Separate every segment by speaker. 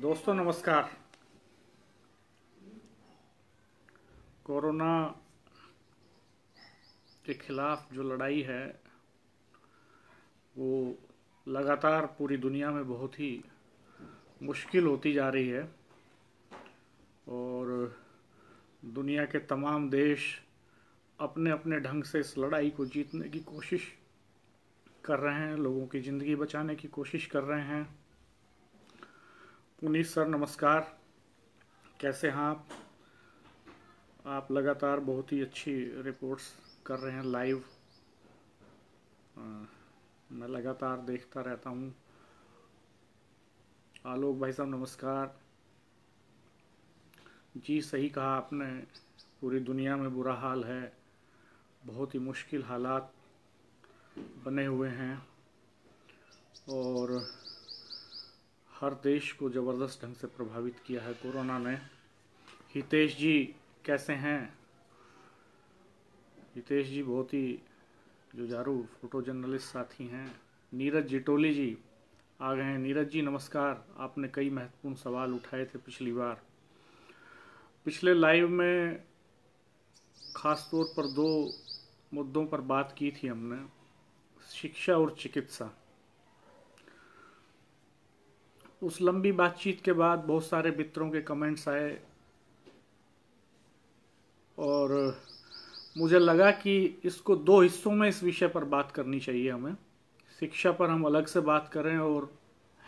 Speaker 1: दोस्तों नमस्कार कोरोना के खिलाफ जो लड़ाई है वो लगातार पूरी दुनिया में बहुत ही मुश्किल होती जा रही है और दुनिया के तमाम देश अपने अपने ढंग से इस लड़ाई को जीतने की कोशिश कर रहे हैं लोगों की ज़िंदगी बचाने की कोशिश कर रहे हैं पुनीत सर नमस्कार कैसे हैं हाँ? आप आप लगातार बहुत ही अच्छी रिपोर्ट्स कर रहे हैं लाइव आ, मैं लगातार देखता रहता हूँ आलोक भाई साहब नमस्कार जी सही कहा आपने पूरी दुनिया में बुरा हाल है बहुत ही मुश्किल हालात बने हुए हैं और हर देश को ज़बरदस्त ढंग से प्रभावित किया है कोरोना ने हितेश जी कैसे हैं हितेश जी बहुत ही जुझारू फोटो जर्नलिस्ट साथी हैं नीरज जिटोली जी आ गए हैं नीरज जी नमस्कार आपने कई महत्वपूर्ण सवाल उठाए थे पिछली बार पिछले लाइव में ख़ास तौर पर दो मुद्दों पर बात की थी हमने शिक्षा और चिकित्सा उस लंबी बातचीत के बाद बहुत सारे मित्रों के कमेंट्स आए और मुझे लगा कि इसको दो हिस्सों में इस विषय पर बात करनी चाहिए हमें शिक्षा पर हम अलग से बात करें और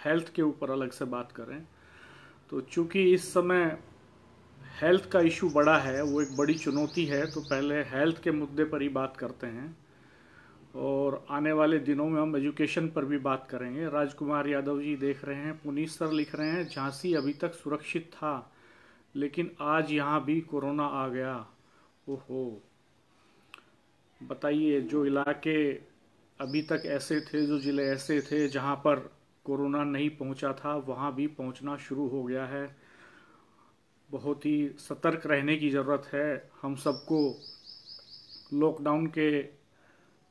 Speaker 1: हेल्थ के ऊपर अलग से बात करें तो चूंकि इस समय हेल्थ का इशू बड़ा है वो एक बड़ी चुनौती है तो पहले हेल्थ के मुद्दे पर ही बात करते हैं और आने वाले दिनों में हम एजुकेशन पर भी बात करेंगे राजकुमार यादव जी देख रहे हैं पुनीत सर लिख रहे हैं झांसी अभी तक सुरक्षित था लेकिन आज यहाँ भी कोरोना आ गया ओहो बताइए जो इलाके अभी तक ऐसे थे जो ज़िले ऐसे थे जहाँ पर कोरोना नहीं पहुँचा था वहाँ भी पहुँचना शुरू हो गया है बहुत ही सतर्क रहने की ज़रूरत है हम सबको लॉकडाउन के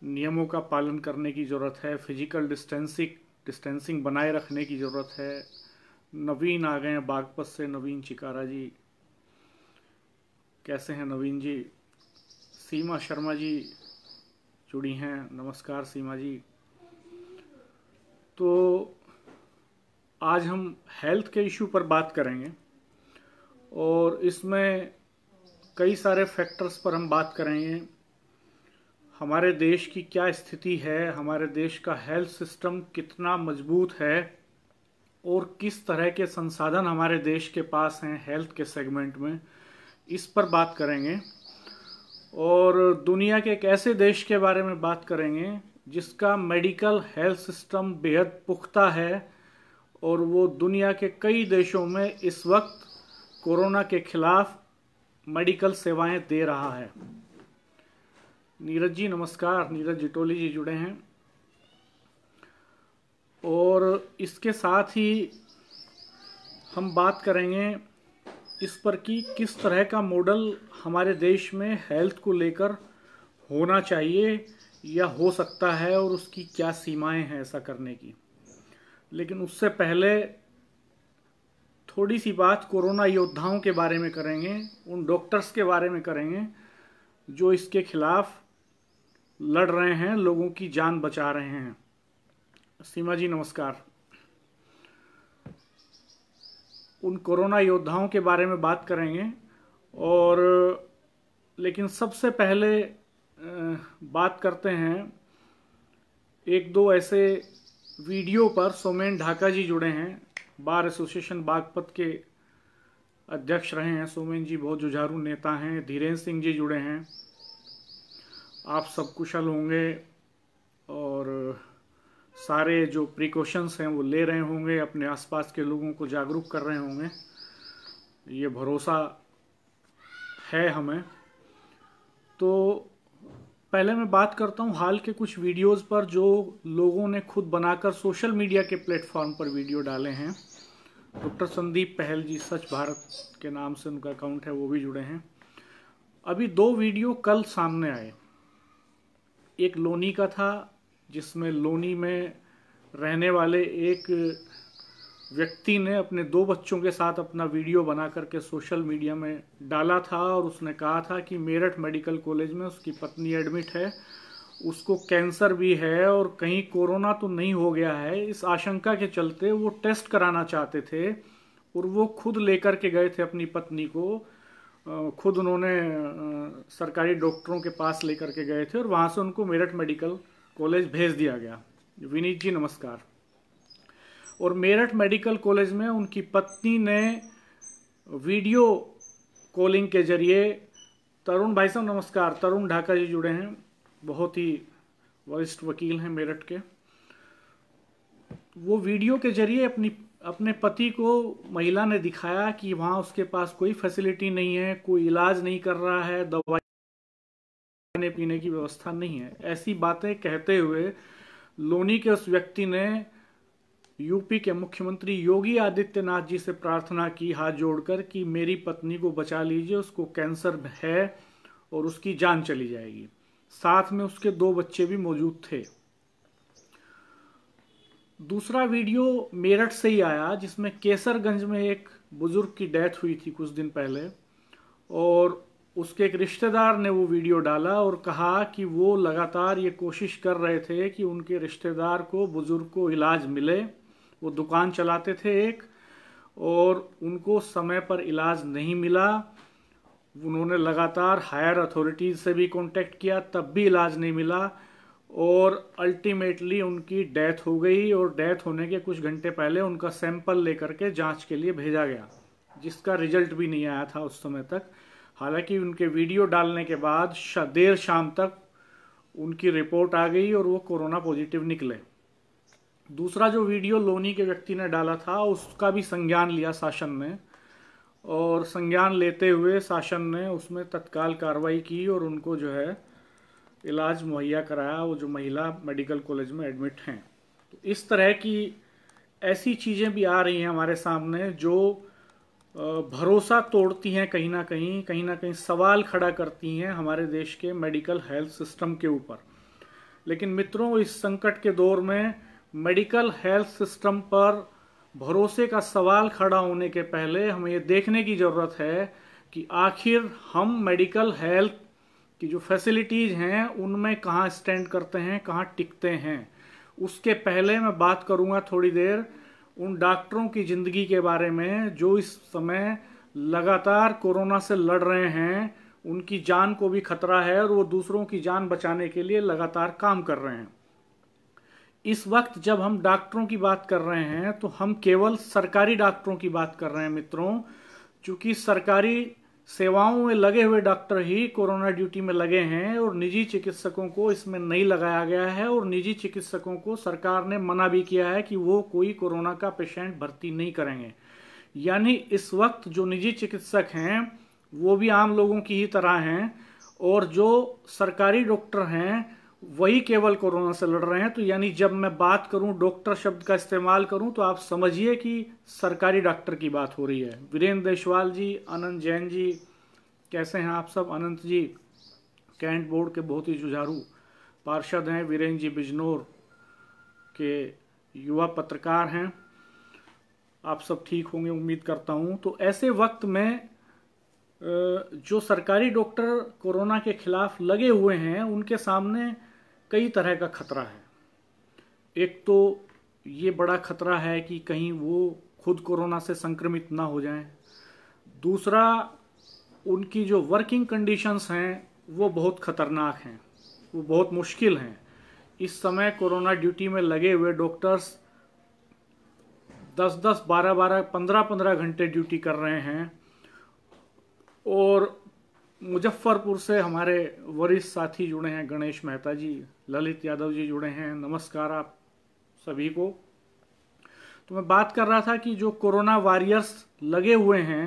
Speaker 1: नियमों का पालन करने की ज़रूरत है फिजिकल डिस्टेंसिंग डिस्टेंसिंग बनाए रखने की ज़रूरत है नवीन आ गए हैं बागपत से नवीन चिकारा जी कैसे हैं नवीन जी सीमा शर्मा जी जुड़ी हैं नमस्कार सीमा जी तो आज हम हेल्थ के इशू पर बात करेंगे और इसमें कई सारे फैक्टर्स पर हम बात करेंगे हमारे देश की क्या स्थिति है हमारे देश का हेल्थ सिस्टम कितना मजबूत है और किस तरह के संसाधन हमारे देश के पास हैं हेल्थ के सेगमेंट में इस पर बात करेंगे और दुनिया के एक ऐसे देश के बारे में बात करेंगे जिसका मेडिकल हेल्थ सिस्टम बेहद पुख्ता है और वो दुनिया के कई देशों में इस वक्त कोरोना के खिलाफ मेडिकल सेवाएं दे रहा है नीरज जी नमस्कार नीरज जिटोली जी जुड़े हैं और इसके साथ ही हम बात करेंगे इस पर कि किस तरह का मॉडल हमारे देश में हेल्थ को लेकर होना चाहिए या हो सकता है और उसकी क्या सीमाएं हैं ऐसा करने की लेकिन उससे पहले थोड़ी सी बात कोरोना योद्धाओं के बारे में करेंगे उन डॉक्टर्स के बारे में करेंगे जो इसके खिलाफ लड़ रहे हैं लोगों की जान बचा रहे हैं सीमा जी नमस्कार उन कोरोना योद्धाओं के बारे में बात करेंगे और लेकिन सबसे पहले बात करते हैं एक दो ऐसे वीडियो पर सोमेन ढाका जी जुड़े हैं बार एसोसिएशन बागपत के अध्यक्ष रहे हैं सोमेन जी बहुत जुझारू नेता हैं धीरेन्द्र सिंह जी जुड़े हैं आप सब कुशल होंगे और सारे जो प्रिकॉशंस हैं वो ले रहे होंगे अपने आसपास के लोगों को जागरूक कर रहे होंगे ये भरोसा है हमें तो पहले मैं बात करता हूँ हाल के कुछ वीडियोस पर जो लोगों ने खुद बनाकर सोशल मीडिया के प्लेटफॉर्म पर वीडियो डाले हैं डॉक्टर संदीप पहल जी सच भारत के नाम से उनका अकाउंट है वो भी जुड़े हैं अभी दो वीडियो कल सामने आए एक लोनी का था जिसमें लोनी में रहने वाले एक व्यक्ति ने अपने दो बच्चों के साथ अपना वीडियो बना करके सोशल मीडिया में डाला था और उसने कहा था कि मेरठ मेडिकल कॉलेज में उसकी पत्नी एडमिट है उसको कैंसर भी है और कहीं कोरोना तो नहीं हो गया है इस आशंका के चलते वो टेस्ट कराना चाहते थे और वो खुद लेकर के गए थे अपनी पत्नी को खुद उन्होंने सरकारी डॉक्टरों के पास लेकर के गए थे और वहाँ से उनको मेरठ मेडिकल कॉलेज भेज दिया गया विनीत जी नमस्कार और मेरठ मेडिकल कॉलेज में उनकी पत्नी ने वीडियो कॉलिंग के जरिए तरुण भाई साहब नमस्कार तरुण ढाका जी जुड़े हैं बहुत ही वरिष्ठ वकील हैं मेरठ के वो वीडियो के जरिए अपनी अपने पति को महिला ने दिखाया कि वहाँ उसके पास कोई फैसिलिटी नहीं है कोई इलाज नहीं कर रहा है दवाई खाने पीने की व्यवस्था नहीं है ऐसी बातें कहते हुए लोनी के उस व्यक्ति ने यूपी के मुख्यमंत्री योगी आदित्यनाथ जी से प्रार्थना की हाथ जोड़कर कि मेरी पत्नी को बचा लीजिए उसको कैंसर है और उसकी जान चली जाएगी साथ में उसके दो बच्चे भी मौजूद थे दूसरा वीडियो मेरठ से ही आया जिसमें केसरगंज में एक बुज़ुर्ग की डेथ हुई थी कुछ दिन पहले और उसके एक रिश्तेदार ने वो वीडियो डाला और कहा कि वो लगातार ये कोशिश कर रहे थे कि उनके रिश्तेदार को बुज़ुर्ग को इलाज मिले वो दुकान चलाते थे एक और उनको समय पर इलाज नहीं मिला उन्होंने लगातार हायर अथॉरिटीज़ से भी कांटेक्ट किया तब भी इलाज नहीं मिला और अल्टीमेटली उनकी डेथ हो गई और डेथ होने के कुछ घंटे पहले उनका सैंपल लेकर के जांच के लिए भेजा गया जिसका रिजल्ट भी नहीं आया था उस समय तक हालांकि उनके वीडियो डालने के बाद देर शाम तक उनकी रिपोर्ट आ गई और वो कोरोना पॉजिटिव निकले दूसरा जो वीडियो लोनी के व्यक्ति ने डाला था उसका भी संज्ञान लिया शासन ने और संज्ञान लेते हुए शासन ने उसमें तत्काल कार्रवाई की और उनको जो है इलाज मुहैया कराया वो जो महिला मेडिकल कॉलेज में एडमिट हैं तो इस तरह की ऐसी चीज़ें भी आ रही हैं हमारे सामने जो भरोसा तोड़ती हैं कहीं ना कहीं कहीं ना कहीं सवाल खड़ा करती हैं हमारे देश के मेडिकल हेल्थ सिस्टम के ऊपर लेकिन मित्रों इस संकट के दौर में मेडिकल हेल्थ सिस्टम पर भरोसे का सवाल खड़ा होने के पहले हमें ये देखने की ज़रूरत है कि आखिर हम मेडिकल हेल्थ कि जो फैसिलिटीज़ हैं उनमें कहाँ स्टैंड करते हैं कहाँ टिकते हैं उसके पहले मैं बात करूँगा थोड़ी देर उन डॉक्टरों की ज़िंदगी के बारे में जो इस समय लगातार कोरोना से लड़ रहे हैं उनकी जान को भी खतरा है और वो दूसरों की जान बचाने के लिए लगातार काम कर रहे हैं इस वक्त जब हम डॉक्टरों की बात कर रहे हैं तो हम केवल सरकारी डॉक्टरों की बात कर रहे हैं मित्रों क्योंकि सरकारी सेवाओं में लगे हुए डॉक्टर ही कोरोना ड्यूटी में लगे हैं और निजी चिकित्सकों को इसमें नहीं लगाया गया है और निजी चिकित्सकों को सरकार ने मना भी किया है कि वो कोई कोरोना का पेशेंट भर्ती नहीं करेंगे यानी इस वक्त जो निजी चिकित्सक हैं वो भी आम लोगों की ही तरह हैं और जो सरकारी डॉक्टर हैं वही केवल कोरोना से लड़ रहे हैं तो यानी जब मैं बात करूं डॉक्टर शब्द का इस्तेमाल करूं तो आप समझिए कि सरकारी डॉक्टर की बात हो रही है वीरेंद्र देशवाल जी आनंद जैन जी कैसे हैं आप सब अनंत जी कैंट बोर्ड के बहुत ही जुझारू पार्षद हैं वीरेन जी बिजनौर के युवा पत्रकार हैं आप सब ठीक होंगे उम्मीद करता हूं तो ऐसे वक्त में जो सरकारी डॉक्टर कोरोना के खिलाफ लगे हुए हैं उनके सामने कई तरह का खतरा है एक तो ये बड़ा खतरा है कि कहीं वो खुद कोरोना से संक्रमित ना हो जाएं दूसरा उनकी जो वर्किंग कंडीशंस हैं वो बहुत ख़तरनाक हैं वो बहुत मुश्किल हैं इस समय कोरोना ड्यूटी में लगे हुए डॉक्टर्स दस दस बारह बारह पंद्रह पंद्रह घंटे ड्यूटी कर रहे हैं और मुजफ्फरपुर से हमारे वरिष्ठ साथी जुड़े हैं गणेश मेहता जी ललित यादव जी जुड़े हैं नमस्कार आप सभी को तो मैं बात कर रहा था कि जो कोरोना वॉरियर्स लगे हुए हैं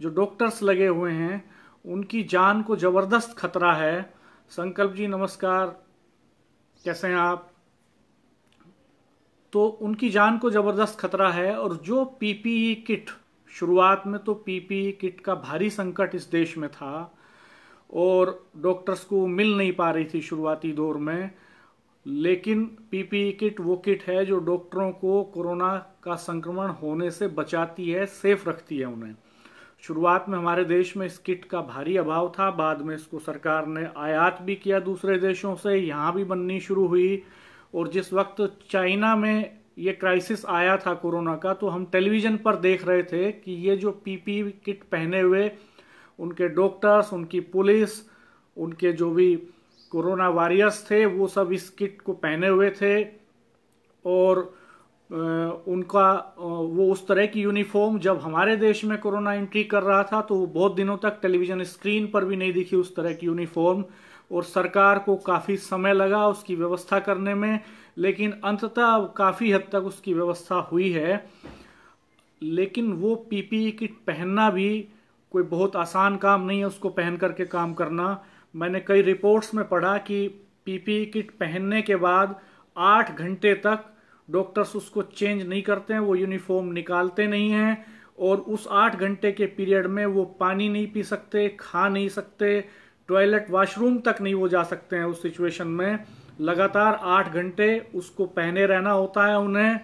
Speaker 1: जो डॉक्टर्स लगे हुए हैं उनकी जान को ज़बरदस्त खतरा है संकल्प जी नमस्कार कैसे हैं आप तो उनकी जान को ज़बरदस्त खतरा है और जो पीपीई e किट शुरुआत में तो पीपीई e किट का भारी संकट इस देश में था और डॉक्टर्स को मिल नहीं पा रही थी शुरुआती दौर में लेकिन पीपीई e किट वो किट है जो डॉक्टरों को कोरोना का संक्रमण होने से बचाती है सेफ रखती है उन्हें शुरुआत में हमारे देश में इस किट का भारी अभाव था बाद में इसको सरकार ने आयात भी किया दूसरे देशों से यहाँ भी बननी शुरू हुई और जिस वक्त चाइना में ये क्राइसिस आया था कोरोना का तो हम टेलीविज़न पर देख रहे थे कि ये जो पीपी किट पहने हुए उनके डॉक्टर्स उनकी पुलिस उनके जो भी कोरोना वॉरियर्स थे वो सब इस किट को पहने हुए थे और उनका वो उस तरह की यूनिफॉर्म जब हमारे देश में कोरोना एंट्री कर रहा था तो वो बहुत दिनों तक टेलीविजन स्क्रीन पर भी नहीं दिखी उस तरह की यूनिफॉर्म और सरकार को काफ़ी समय लगा उसकी व्यवस्था करने में लेकिन अंततः काफ़ी हद तक उसकी व्यवस्था हुई है लेकिन वो पीपीई किट पहनना भी कोई बहुत आसान काम नहीं है उसको पहन करके काम करना मैंने कई रिपोर्ट्स में पढ़ा कि पीपीई किट पहनने के बाद आठ घंटे तक डॉक्टर्स उसको चेंज नहीं करते हैं वो यूनिफॉर्म निकालते नहीं हैं और उस आठ घंटे के पीरियड में वो पानी नहीं पी सकते खा नहीं सकते टॉयलेट वाशरूम तक नहीं वो जा सकते हैं उस सिचुएशन में लगातार आठ घंटे उसको पहने रहना होता है उन्हें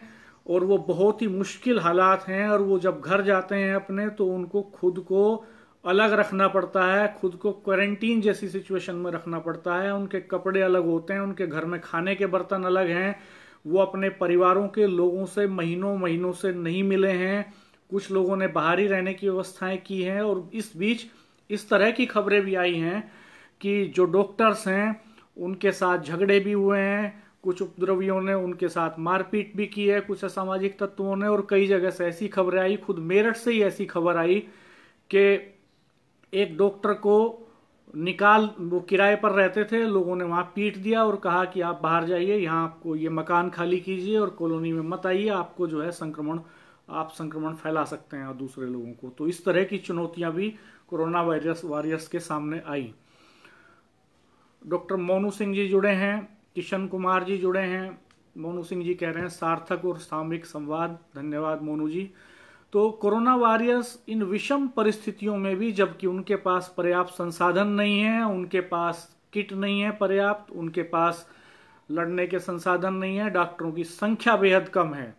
Speaker 1: और वो बहुत ही मुश्किल हालात हैं और वो जब घर जाते हैं अपने तो उनको खुद को अलग रखना पड़ता है खुद को क्वारंटीन जैसी सिचुएशन में रखना पड़ता है उनके कपड़े अलग होते हैं उनके घर में खाने के बर्तन अलग हैं वो अपने परिवारों के लोगों से महीनों महीनों से नहीं मिले हैं कुछ लोगों ने बाहरी रहने की व्यवस्थाएं की हैं और इस बीच इस तरह की खबरें भी आई हैं कि जो डॉक्टर्स हैं उनके साथ झगड़े भी हुए हैं कुछ उपद्रवियों ने उनके साथ मारपीट भी की है कुछ असामाजिक तत्वों ने और कई जगह से ऐसी खबरें आई खुद मेरठ से ही ऐसी खबर आई कि एक डॉक्टर को निकाल वो किराए पर रहते थे लोगों ने वहाँ पीट दिया और कहा कि आप बाहर जाइए यहाँ आपको ये मकान खाली कीजिए और कॉलोनी में मत आइए आपको जो है संक्रमण आप संक्रमण फैला सकते हैं दूसरे लोगों को तो इस तरह की चुनौतियां भी कोरोना वायरस वॉरियर्स के सामने आई डॉक्टर मोनू सिंह जी जुड़े हैं किशन कुमार जी जुड़े हैं मोनू सिंह जी कह रहे हैं सार्थक और सामयिक संवाद धन्यवाद मोनू जी तो कोरोना वॉरियर्स इन विषम परिस्थितियों में भी जबकि उनके पास पर्याप्त संसाधन नहीं है उनके पास किट नहीं है पर्याप्त उनके पास लड़ने के संसाधन नहीं है डॉक्टरों की संख्या बेहद कम है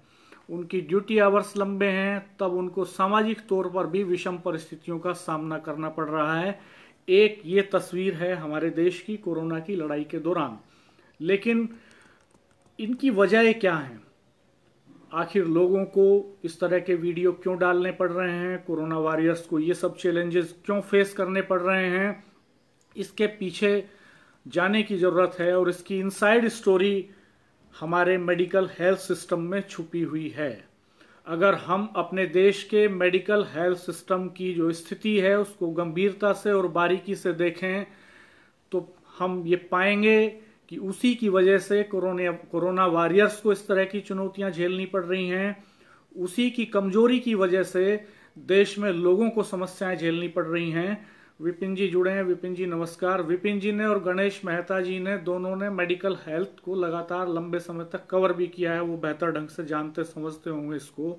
Speaker 1: उनकी ड्यूटी आवर्स लंबे हैं तब उनको सामाजिक तौर पर भी विषम परिस्थितियों का सामना करना पड़ रहा है एक ये तस्वीर है हमारे देश की कोरोना की लड़ाई के दौरान लेकिन इनकी वजह क्या हैं आखिर लोगों को इस तरह के वीडियो क्यों डालने पड़ रहे हैं कोरोना वॉरियर्स को ये सब चैलेंजेस क्यों फेस करने पड़ रहे हैं इसके पीछे जाने की ज़रूरत है और इसकी इनसाइड स्टोरी हमारे मेडिकल हेल्थ सिस्टम में छुपी हुई है अगर हम अपने देश के मेडिकल हेल्थ सिस्टम की जो स्थिति है उसको गंभीरता से और बारीकी से देखें तो हम ये पाएंगे कि उसी की वजह से कोरोना कोरोना वॉरियर्स को इस तरह की चुनौतियां झेलनी पड़ रही हैं उसी की कमजोरी की वजह से देश में लोगों को समस्याएं झेलनी पड़ रही हैं विपिन जी जुड़े हैं विपिन जी नमस्कार विपिन जी ने और गणेश मेहता जी ने दोनों ने मेडिकल हेल्थ को लगातार लंबे समय तक कवर भी किया है वो बेहतर ढंग से जानते समझते होंगे इसको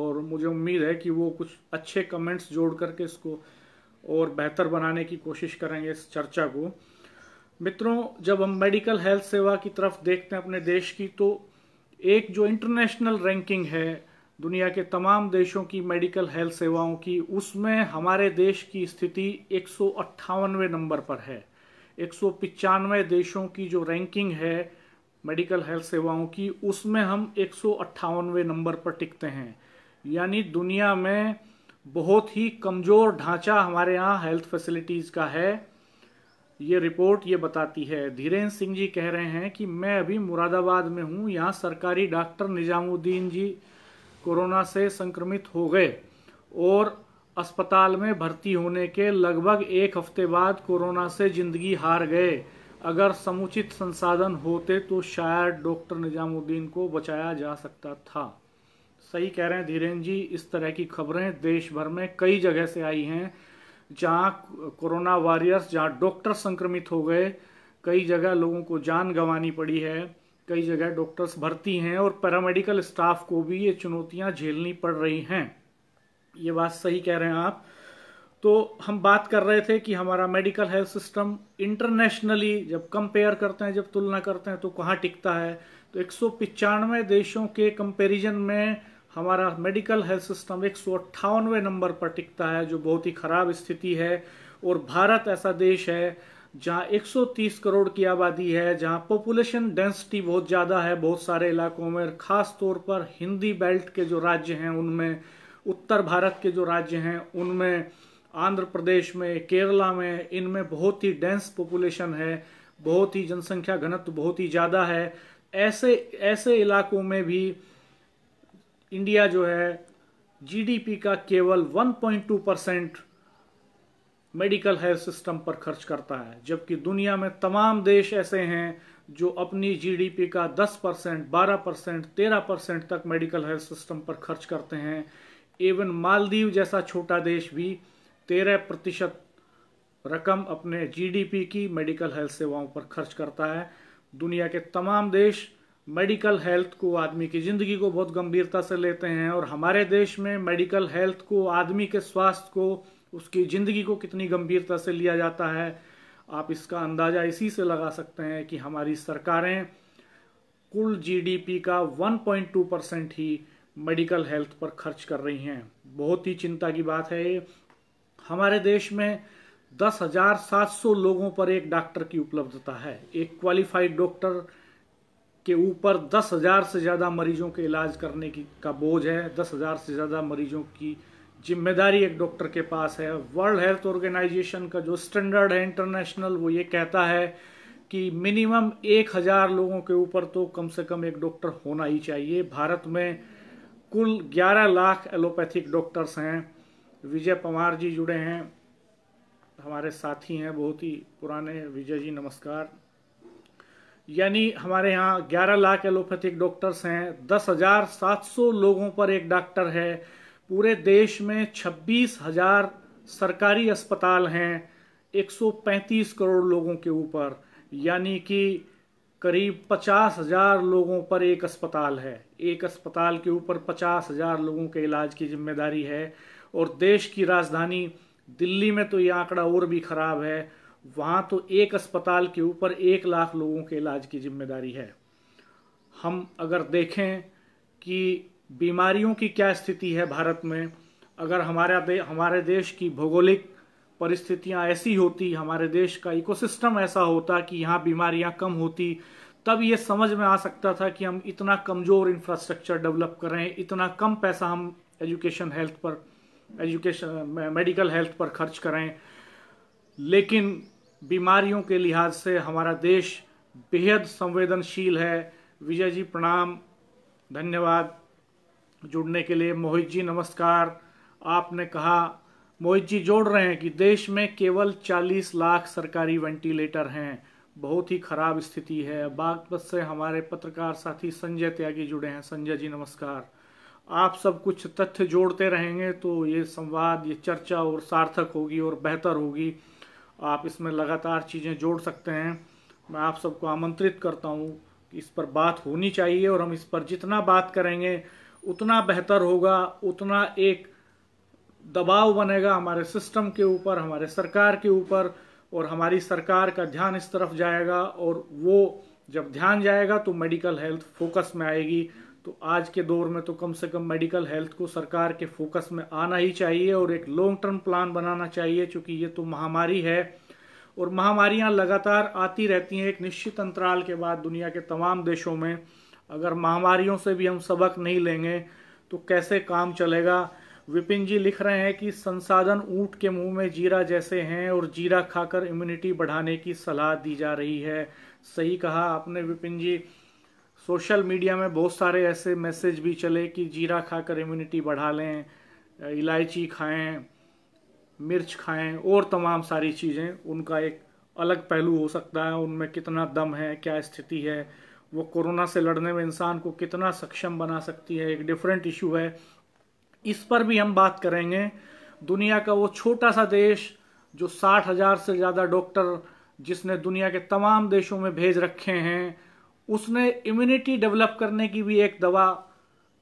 Speaker 1: और मुझे उम्मीद है कि वो कुछ अच्छे कमेंट्स जोड़ करके इसको और बेहतर बनाने की कोशिश करेंगे इस चर्चा को मित्रों जब हम मेडिकल हेल्थ सेवा की तरफ देखते हैं अपने देश की तो एक जो इंटरनेशनल रैंकिंग है दुनिया के तमाम देशों की मेडिकल हेल्थ सेवाओं की उसमें हमारे देश की स्थिति एक नंबर पर है एक देशों की जो रैंकिंग है मेडिकल हेल्थ सेवाओं की उसमें हम एक नंबर पर टिकते हैं यानी दुनिया में बहुत ही कमज़ोर ढांचा हमारे यहाँ हेल्थ फैसिलिटीज़ का है ये रिपोर्ट ये बताती है धीरेन्द्र सिंह जी कह रहे हैं कि मैं अभी मुरादाबाद में हूँ यहाँ सरकारी डॉक्टर निजामुद्दीन जी कोरोना से संक्रमित हो गए और अस्पताल में भर्ती होने के लगभग एक हफ्ते बाद कोरोना से जिंदगी हार गए अगर समुचित संसाधन होते तो शायद डॉक्टर निजामुद्दीन को बचाया जा सकता था सही कह रहे हैं धीरेन्द्र जी इस तरह की खबरें देश भर में कई जगह से आई हैं जहाँ कोरोना वॉरियर्स जहाँ डॉक्टर संक्रमित हो गए कई जगह लोगों को जान गंवानी पड़ी है कई जगह डॉक्टर्स भर्ती हैं और पैरामेडिकल स्टाफ को भी ये चुनौतियाँ झेलनी पड़ रही हैं ये बात सही कह रहे हैं आप तो हम बात कर रहे थे कि हमारा मेडिकल हेल्थ सिस्टम इंटरनेशनली जब कंपेयर करते हैं जब तुलना करते हैं तो कहाँ टिकता है तो एक देशों के कंपेरिजन में हमारा मेडिकल हेल्थ सिस्टम एक सौ नंबर पर टिकता है जो बहुत ही ख़राब स्थिति है और भारत ऐसा देश है जहाँ 130 करोड़ की आबादी है जहाँ पॉपुलेशन डेंसिटी बहुत ज़्यादा है बहुत सारे इलाकों में ख़ास तौर पर हिंदी बेल्ट के जो राज्य हैं उनमें उत्तर भारत के जो राज्य हैं उनमें आंध्र प्रदेश में केरला में इनमें बहुत ही डेंस पॉपुलेशन है बहुत ही जनसंख्या घनत्व बहुत ही ज़्यादा है ऐसे ऐसे इलाकों में भी इंडिया जो है जीडीपी का केवल 1.2 परसेंट मेडिकल हेल्थ सिस्टम पर खर्च करता है जबकि दुनिया में तमाम देश ऐसे हैं जो अपनी जीडीपी का 10 परसेंट बारह परसेंट तेरह परसेंट तक मेडिकल हेल्थ सिस्टम पर खर्च करते हैं इवन मालदीव जैसा छोटा देश भी तेरह प्रतिशत रकम अपने जीडीपी की मेडिकल हेल्थ सेवाओं पर खर्च करता है दुनिया के तमाम देश मेडिकल हेल्थ को आदमी की ज़िंदगी को बहुत गंभीरता से लेते हैं और हमारे देश में मेडिकल हेल्थ को आदमी के स्वास्थ्य को उसकी ज़िंदगी को कितनी गंभीरता से लिया जाता है आप इसका अंदाज़ा इसी से लगा सकते हैं कि हमारी सरकारें कुल जीडीपी का 1.2 परसेंट ही मेडिकल हेल्थ पर खर्च कर रही हैं बहुत ही चिंता की बात है ये हमारे देश में दस हज़ार सात सौ लोगों पर एक डॉक्टर की उपलब्धता है एक क्वालिफाइड डॉक्टर के ऊपर दस हज़ार से ज़्यादा मरीजों के इलाज करने की का बोझ है दस हज़ार से ज़्यादा मरीजों की जिम्मेदारी एक डॉक्टर के पास है वर्ल्ड हेल्थ ऑर्गेनाइजेशन का जो स्टैंडर्ड है इंटरनेशनल वो ये कहता है कि मिनिमम एक हज़ार लोगों के ऊपर तो कम से कम एक डॉक्टर होना ही चाहिए भारत में कुल ग्यारह लाख एलोपैथिक डॉक्टर्स हैं विजय पंवार जी जुड़े हैं हमारे साथी हैं बहुत ही पुराने विजय जी नमस्कार यानी हमारे यहाँ 11 लाख एलोपैथिक डॉक्टर्स हैं दस हजार सात सौ लोगों पर एक डॉक्टर है पूरे देश में छब्बीस हजार सरकारी अस्पताल हैं 135 करोड़ लोगों के ऊपर यानी कि करीब पचास हजार लोगों पर एक अस्पताल है एक अस्पताल के ऊपर पचास हजार लोगों के इलाज की जिम्मेदारी है और देश की राजधानी दिल्ली में तो ये आंकड़ा और भी खराब है वहाँ तो एक अस्पताल के ऊपर एक लाख लोगों के इलाज की जिम्मेदारी है हम अगर देखें कि बीमारियों की क्या स्थिति है भारत में अगर हमारा दे, हमारे देश की भौगोलिक परिस्थितियाँ ऐसी होती हमारे देश का इकोसिस्टम ऐसा होता कि यहाँ बीमारियाँ कम होती तब ये समझ में आ सकता था कि हम इतना कमज़ोर इंफ्रास्ट्रक्चर डेवलप कर रहे हैं इतना कम पैसा हम एजुकेशन हेल्थ पर एजुकेशन मेडिकल हेल्थ पर खर्च करें लेकिन बीमारियों के लिहाज से हमारा देश बेहद संवेदनशील है विजय जी प्रणाम धन्यवाद जुड़ने के लिए मोहित जी नमस्कार आपने कहा मोहित जी जोड़ रहे हैं कि देश में केवल 40 लाख सरकारी वेंटिलेटर हैं बहुत ही खराब स्थिति है बागपत से हमारे पत्रकार साथी संजय त्यागी जुड़े हैं संजय जी नमस्कार आप सब कुछ तथ्य जोड़ते रहेंगे तो ये संवाद ये चर्चा और सार्थक होगी और बेहतर होगी आप इसमें लगातार चीज़ें जोड़ सकते हैं मैं आप सबको आमंत्रित करता हूँ कि इस पर बात होनी चाहिए और हम इस पर जितना बात करेंगे उतना बेहतर होगा उतना एक दबाव बनेगा हमारे सिस्टम के ऊपर हमारे सरकार के ऊपर और हमारी सरकार का ध्यान इस तरफ जाएगा और वो जब ध्यान जाएगा तो मेडिकल हेल्थ फोकस में आएगी तो आज के दौर में तो कम से कम मेडिकल हेल्थ को सरकार के फोकस में आना ही चाहिए और एक लॉन्ग टर्म प्लान बनाना चाहिए चूँकि ये तो महामारी है और महामारियाँ लगातार आती रहती हैं एक निश्चित अंतराल के बाद दुनिया के तमाम देशों में अगर महामारियों से भी हम सबक नहीं लेंगे तो कैसे काम चलेगा विपिन जी लिख रहे हैं कि संसाधन ऊंट के मुंह में जीरा जैसे हैं और जीरा खाकर इम्यूनिटी बढ़ाने की सलाह दी जा रही है सही कहा आपने विपिन जी सोशल मीडिया में बहुत सारे ऐसे मैसेज भी चले कि जीरा खाकर इम्यूनिटी बढ़ा लें इलायची खाएं मिर्च खाएं और तमाम सारी चीज़ें उनका एक अलग पहलू हो सकता है उनमें कितना दम है क्या स्थिति है वो कोरोना से लड़ने में इंसान को कितना सक्षम बना सकती है एक डिफरेंट इशू है इस पर भी हम बात करेंगे दुनिया का वो छोटा सा देश जो साठ हज़ार से ज़्यादा डॉक्टर जिसने दुनिया के तमाम देशों में भेज रखे हैं उसने इम्यूनिटी डेवलप करने की भी एक दवा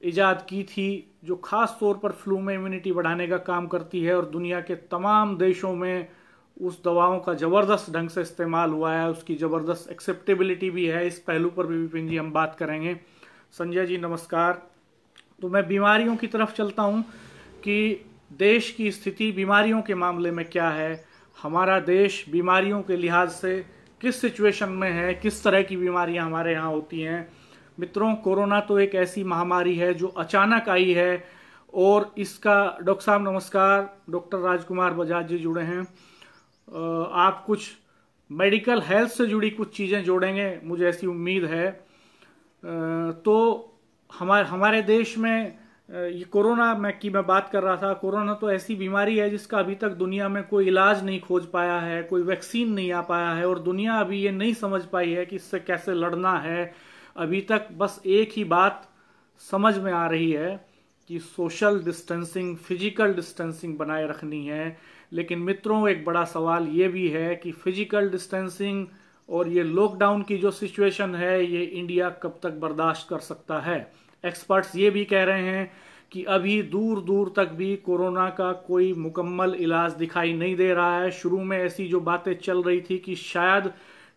Speaker 1: ईजाद की थी जो ख़ास तौर पर फ्लू में इम्यूनिटी बढ़ाने का काम करती है और दुनिया के तमाम देशों में उस दवाओं का ज़बरदस्त ढंग से इस्तेमाल हुआ है उसकी ज़बरदस्त एक्सेप्टेबिलिटी भी है इस पहलू पर भी विपिन जी हम बात करेंगे संजय जी नमस्कार तो मैं बीमारियों की तरफ चलता हूँ कि देश की स्थिति बीमारियों के मामले में क्या है हमारा देश बीमारियों के लिहाज से किस सिचुएशन में है किस तरह की बीमारियां हमारे यहाँ होती हैं मित्रों कोरोना तो एक ऐसी महामारी है जो अचानक आई है और इसका डॉक्टर साहब नमस्कार डॉक्टर राजकुमार बजाज जी जुड़े हैं आप कुछ मेडिकल हेल्थ से जुड़ी कुछ चीज़ें जोड़ेंगे मुझे ऐसी उम्मीद है तो हमारे हमारे देश में ये कोरोना में की मैं बात कर रहा था कोरोना तो ऐसी बीमारी है जिसका अभी तक दुनिया में कोई इलाज नहीं खोज पाया है कोई वैक्सीन नहीं आ पाया है और दुनिया अभी ये नहीं समझ पाई है कि इससे कैसे लड़ना है अभी तक बस एक ही बात समझ में आ रही है कि सोशल डिस्टेंसिंग फिजिकल डिस्टेंसिंग बनाए रखनी है लेकिन मित्रों एक बड़ा सवाल ये भी है कि फिजिकल डिस्टेंसिंग और ये लॉकडाउन की जो सिचुएशन है ये इंडिया कब तक बर्दाश्त कर सकता है एक्सपर्ट्स ये भी कह रहे हैं कि अभी दूर दूर तक भी कोरोना का कोई मुकम्मल इलाज दिखाई नहीं दे रहा है शुरू में ऐसी जो बातें चल रही थी कि शायद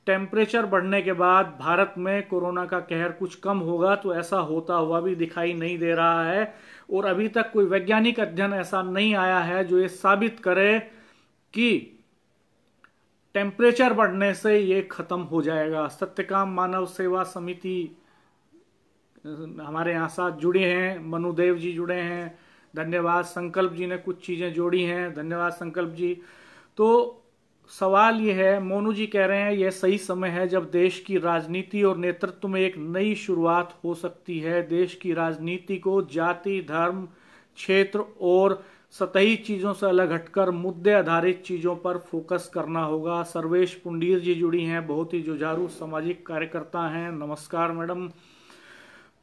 Speaker 1: टेम्परेचर बढ़ने के बाद भारत में कोरोना का कहर कुछ कम होगा तो ऐसा होता हुआ भी दिखाई नहीं दे रहा है और अभी तक कोई वैज्ञानिक अध्ययन ऐसा नहीं आया है जो ये साबित करे कि टेम्परेचर बढ़ने से ये खत्म हो जाएगा सत्यकाम मानव सेवा समिति हमारे यहाँ साथ जुड़े हैं मनुदेव जी जुड़े हैं धन्यवाद संकल्प जी ने कुछ चीज़ें जोड़ी हैं धन्यवाद संकल्प जी तो सवाल ये है मोनू जी कह रहे हैं यह सही समय है जब देश की राजनीति और नेतृत्व में एक नई शुरुआत हो सकती है देश की राजनीति को जाति धर्म क्षेत्र और सतही चीज़ों से अलग हटकर मुद्दे आधारित चीज़ों पर फोकस करना होगा सर्वेश पुंडीर जी जुड़ी हैं बहुत ही जुझारू सामाजिक कार्यकर्ता हैं नमस्कार मैडम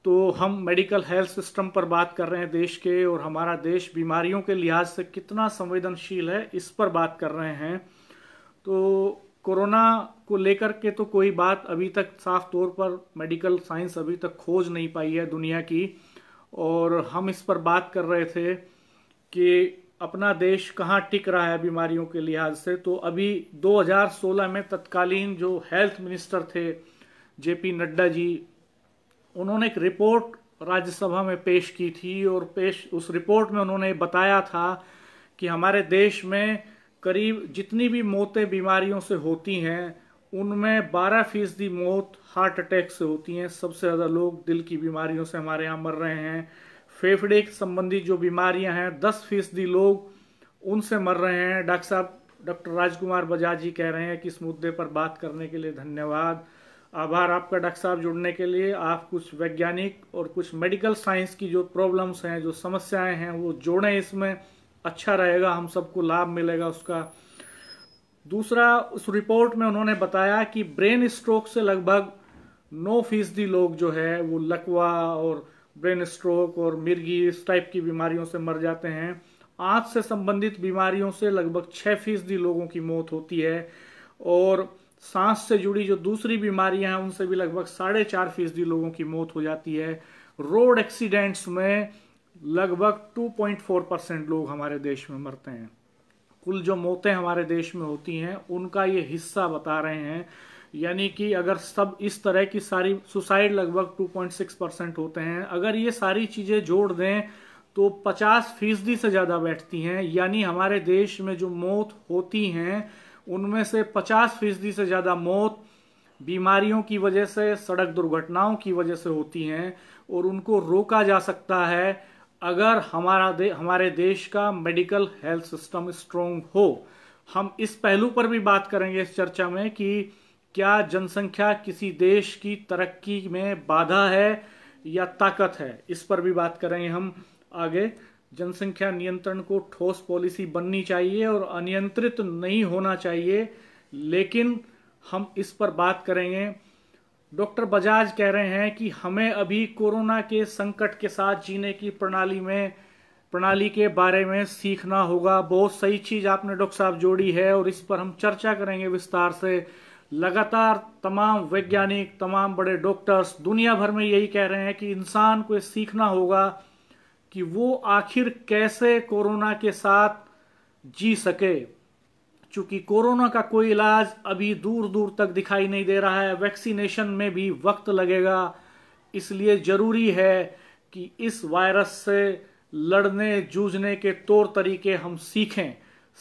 Speaker 1: तो हम मेडिकल हेल्थ सिस्टम पर बात कर रहे हैं देश के और हमारा देश बीमारियों के लिहाज से कितना संवेदनशील है इस पर बात कर रहे हैं तो कोरोना को लेकर के तो कोई बात अभी तक साफ तौर पर मेडिकल साइंस अभी तक खोज नहीं पाई है दुनिया की और हम इस पर बात कर रहे थे कि अपना देश कहाँ टिक रहा है बीमारियों के लिहाज से तो अभी 2016 में तत्कालीन जो हेल्थ मिनिस्टर थे जेपी नड्डा जी उन्होंने एक रिपोर्ट राज्यसभा में पेश की थी और पेश उस रिपोर्ट में उन्होंने बताया था कि हमारे देश में करीब जितनी भी मौतें बीमारियों से होती हैं उनमें 12 फीसदी मौत हार्ट अटैक से होती हैं सबसे ज़्यादा लोग दिल की बीमारियों से हमारे यहाँ मर रहे हैं फेफड़े संबंधी जो बीमारियाँ हैं दस फीसदी लोग उनसे मर रहे हैं डॉक्टर साहब डॉक्टर राजकुमार बजाजी कह रहे हैं कि इस मुद्दे पर बात करने के लिए धन्यवाद आभार आपका डॉक्टर साहब जुड़ने के लिए आप कुछ वैज्ञानिक और कुछ मेडिकल साइंस की जो प्रॉब्लम्स हैं जो समस्याएं हैं वो जोड़ें इसमें अच्छा रहेगा हम सबको लाभ मिलेगा उसका दूसरा उस रिपोर्ट में उन्होंने बताया कि ब्रेन स्ट्रोक से लगभग नौ फीसदी लोग जो है वो लकवा और ब्रेन स्ट्रोक और मिर्गी इस टाइप की बीमारियों से मर जाते हैं आँख से संबंधित बीमारियों से लगभग छः फीसदी लोगों की मौत होती है और सांस से जुड़ी जो दूसरी बीमारियां हैं उनसे भी लगभग साढ़े चार फीसदी लोगों की मौत हो जाती है रोड एक्सीडेंट्स में लगभग 2.4 परसेंट लोग हमारे देश में मरते हैं कुल जो मौतें हमारे देश में होती हैं उनका ये हिस्सा बता रहे हैं यानी कि अगर सब इस तरह की सारी सुसाइड लगभग 2.6 परसेंट होते हैं अगर ये सारी चीज़ें जोड़ दें तो 50 फीसदी से ज़्यादा बैठती हैं यानी हमारे देश में जो मौत होती हैं उनमें से 50 फीसदी से ज़्यादा मौत बीमारियों की वजह से सड़क दुर्घटनाओं की वजह से होती हैं और उनको रोका जा सकता है अगर हमारा दे, हमारे देश का मेडिकल हेल्थ सिस्टम स्ट्रोंग हो हम इस पहलू पर भी बात करेंगे इस चर्चा में कि क्या जनसंख्या किसी देश की तरक्की में बाधा है या ताकत है इस पर भी बात करेंगे हम आगे जनसंख्या नियंत्रण को ठोस पॉलिसी बननी चाहिए और अनियंत्रित नहीं होना चाहिए लेकिन हम इस पर बात करेंगे डॉक्टर बजाज कह रहे हैं कि हमें अभी कोरोना के संकट के साथ जीने की प्रणाली में प्रणाली के बारे में सीखना होगा बहुत सही चीज़ आपने डॉक्टर साहब जोड़ी है और इस पर हम चर्चा करेंगे विस्तार से लगातार तमाम वैज्ञानिक तमाम बड़े डॉक्टर्स दुनिया भर में यही कह रहे हैं कि इंसान को सीखना होगा कि वो आखिर कैसे कोरोना के साथ जी सके चूंकि कोरोना का कोई इलाज अभी दूर दूर तक दिखाई नहीं दे रहा है वैक्सीनेशन में भी वक्त लगेगा इसलिए ज़रूरी है कि इस वायरस से लड़ने जूझने के तौर तरीके हम सीखें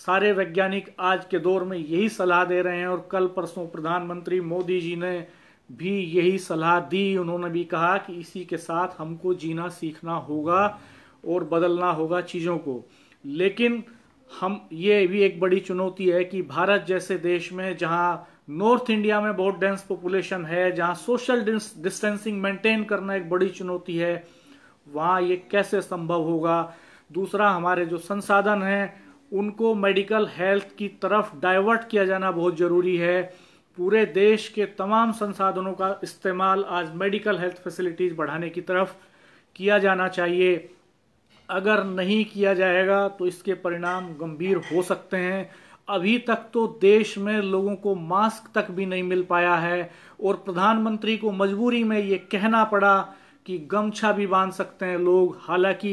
Speaker 1: सारे वैज्ञानिक आज के दौर में यही सलाह दे रहे हैं और कल परसों प्रधानमंत्री मोदी जी ने भी यही सलाह दी उन्होंने भी कहा कि इसी के साथ हमको जीना सीखना होगा और बदलना होगा चीज़ों को लेकिन हम ये भी एक बड़ी चुनौती है कि भारत जैसे देश में जहाँ नॉर्थ इंडिया में बहुत डेंस पॉपुलेशन है जहाँ सोशल डिस्टेंसिंग मेंटेन करना एक बड़ी चुनौती है वहाँ ये कैसे संभव होगा दूसरा हमारे जो संसाधन हैं उनको मेडिकल हेल्थ की तरफ डाइवर्ट किया जाना बहुत ज़रूरी है पूरे देश के तमाम संसाधनों का इस्तेमाल आज मेडिकल हेल्थ फैसिलिटीज़ बढ़ाने की तरफ किया जाना चाहिए अगर नहीं किया जाएगा तो इसके परिणाम गंभीर हो सकते हैं अभी तक तो देश में लोगों को मास्क तक भी नहीं मिल पाया है और प्रधानमंत्री को मजबूरी में ये कहना पड़ा कि गमछा भी बांध सकते हैं लोग हालांकि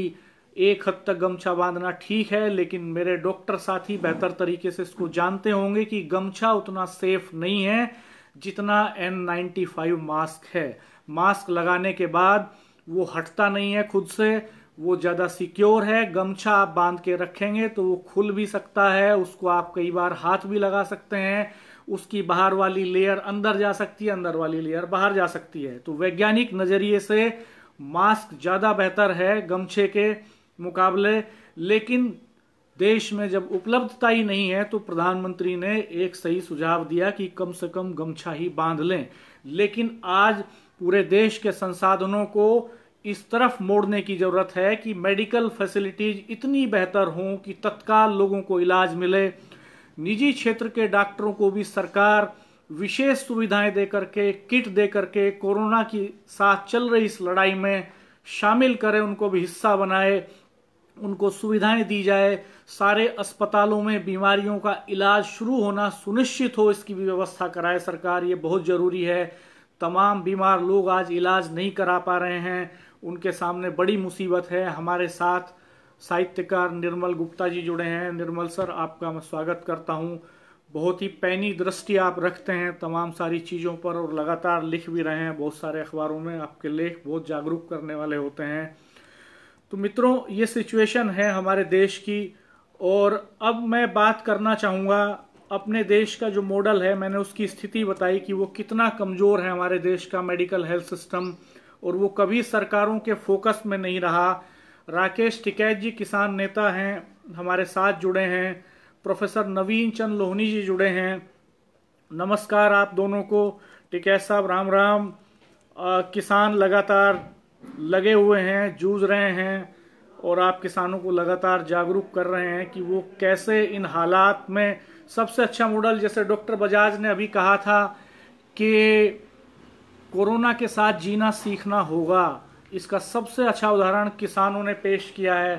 Speaker 1: एक हद तक गमछा बांधना ठीक है लेकिन मेरे डॉक्टर साथी बेहतर तरीके से इसको जानते होंगे कि गमछा उतना सेफ नहीं है जितना एन मास्क है मास्क लगाने के बाद वो हटता नहीं है खुद से वो ज़्यादा सिक्योर है गमछा आप बांध के रखेंगे तो वो खुल भी सकता है उसको आप कई बार हाथ भी लगा सकते हैं उसकी बाहर वाली लेयर अंदर जा सकती है अंदर वाली लेयर बाहर जा सकती है तो वैज्ञानिक नज़रिए से मास्क ज़्यादा बेहतर है गमछे के मुकाबले लेकिन देश में जब उपलब्धता ही नहीं है तो प्रधानमंत्री ने एक सही सुझाव दिया कि कम से कम गमछा ही बांध लें लेकिन आज पूरे देश के संसाधनों को इस तरफ मोड़ने की ज़रूरत है कि मेडिकल फैसिलिटीज इतनी बेहतर हों कि तत्काल लोगों को इलाज मिले निजी क्षेत्र के डॉक्टरों को भी सरकार विशेष सुविधाएं दे करके किट दे करके कोरोना की साथ चल रही इस लड़ाई में शामिल करें उनको भी हिस्सा बनाए उनको सुविधाएं दी जाए सारे अस्पतालों में बीमारियों का इलाज शुरू होना सुनिश्चित हो इसकी भी व्यवस्था कराए सरकार ये बहुत ज़रूरी है तमाम बीमार लोग आज इलाज नहीं करा पा रहे हैं उनके सामने बड़ी मुसीबत है हमारे साथ साहित्यकार निर्मल गुप्ता जी जुड़े हैं निर्मल सर आपका मैं स्वागत करता हूं बहुत ही पैनी दृष्टि आप रखते हैं तमाम सारी चीज़ों पर और लगातार लिख भी रहे हैं बहुत सारे अखबारों में आपके लेख बहुत जागरूक करने वाले होते हैं तो मित्रों ये सिचुएशन है हमारे देश की और अब मैं बात करना चाहूँगा अपने देश का जो मॉडल है मैंने उसकी स्थिति बताई कि वो कितना कमज़ोर है हमारे देश का मेडिकल हेल्थ सिस्टम और वो कभी सरकारों के फोकस में नहीं रहा राकेश टिकैत जी किसान नेता हैं हमारे साथ जुड़े हैं प्रोफेसर नवीन चंद लोहनी जी जुड़े हैं नमस्कार आप दोनों को टिकैत साहब राम राम आ, किसान लगातार लगे हुए हैं जूझ रहे हैं और आप किसानों को लगातार जागरूक कर रहे हैं कि वो कैसे इन हालात में सबसे अच्छा मॉडल जैसे डॉक्टर बजाज ने अभी कहा था कि कोरोना के साथ जीना सीखना होगा इसका सबसे अच्छा उदाहरण किसानों ने पेश किया है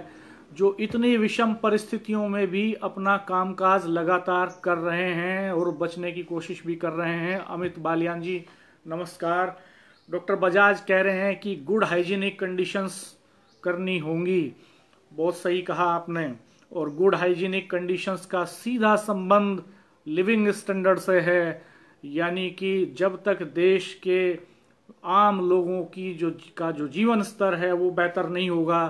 Speaker 1: जो इतनी विषम परिस्थितियों में भी अपना कामकाज लगातार कर रहे हैं और बचने की कोशिश भी कर रहे हैं अमित बालियान जी नमस्कार डॉक्टर बजाज कह रहे हैं कि गुड हाइजीनिक कंडीशंस करनी होंगी बहुत सही कहा आपने और गुड हाइजीनिक कंडीशंस का सीधा संबंध लिविंग स्टैंडर्ड से है यानी कि जब तक देश के आम लोगों की जो का जो जीवन स्तर है वो बेहतर नहीं होगा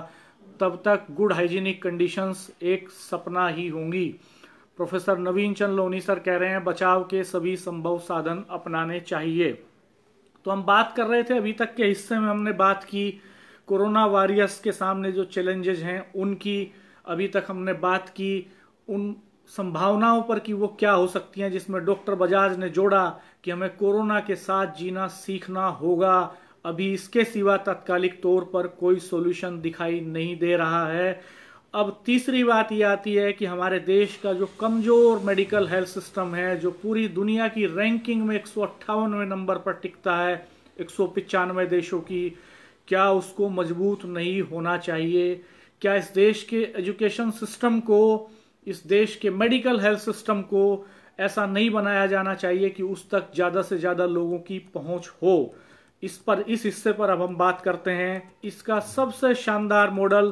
Speaker 1: तब तक गुड हाइजीनिक कंडीशंस एक सपना ही होंगी प्रोफेसर नवीन चंद लोनी सर कह रहे हैं बचाव के सभी संभव साधन अपनाने चाहिए तो हम बात कर रहे थे अभी तक के हिस्से में हमने बात की कोरोना वारियर्स के सामने जो चैलेंजेज हैं उनकी अभी तक हमने बात की उन संभावनाओं पर कि वो क्या हो सकती हैं जिसमें डॉक्टर बजाज ने जोड़ा कि हमें कोरोना के साथ जीना सीखना होगा अभी इसके सिवा तत्कालिक तौर पर कोई सॉल्यूशन दिखाई नहीं दे रहा है अब तीसरी बात ये आती है कि हमारे देश का जो कमज़ोर मेडिकल हेल्थ सिस्टम है जो पूरी दुनिया की रैंकिंग में एक नंबर पर टिकता है एक देशों की क्या उसको मजबूत नहीं होना चाहिए क्या इस देश के एजुकेशन सिस्टम को इस देश के मेडिकल हेल्थ सिस्टम को ऐसा नहीं बनाया जाना चाहिए कि उस तक ज़्यादा से ज़्यादा लोगों की पहुंच हो इस पर इस हिस्से पर अब हम बात करते हैं इसका सबसे शानदार मॉडल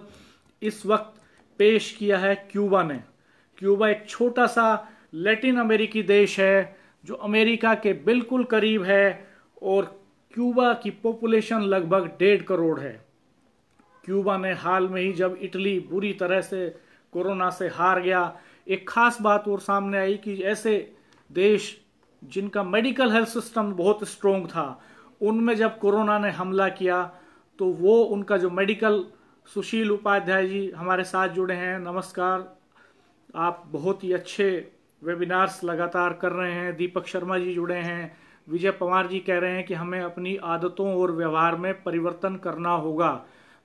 Speaker 1: इस वक्त पेश किया है क्यूबा ने क्यूबा एक छोटा सा लैटिन अमेरिकी देश है जो अमेरिका के बिल्कुल करीब है और क्यूबा की पॉपुलेशन लगभग डेढ़ करोड़ है क्यूबा ने हाल में ही जब इटली बुरी तरह से कोरोना से हार गया एक खास बात और सामने आई कि ऐसे देश जिनका मेडिकल हेल्थ सिस्टम बहुत स्ट्रोंग था उनमें जब कोरोना ने हमला किया तो वो उनका जो मेडिकल सुशील उपाध्याय जी हमारे साथ जुड़े हैं नमस्कार आप बहुत ही अच्छे वेबिनार्स लगातार कर रहे हैं दीपक शर्मा जी जुड़े हैं विजय पवार जी कह रहे हैं कि हमें अपनी आदतों और व्यवहार में परिवर्तन करना होगा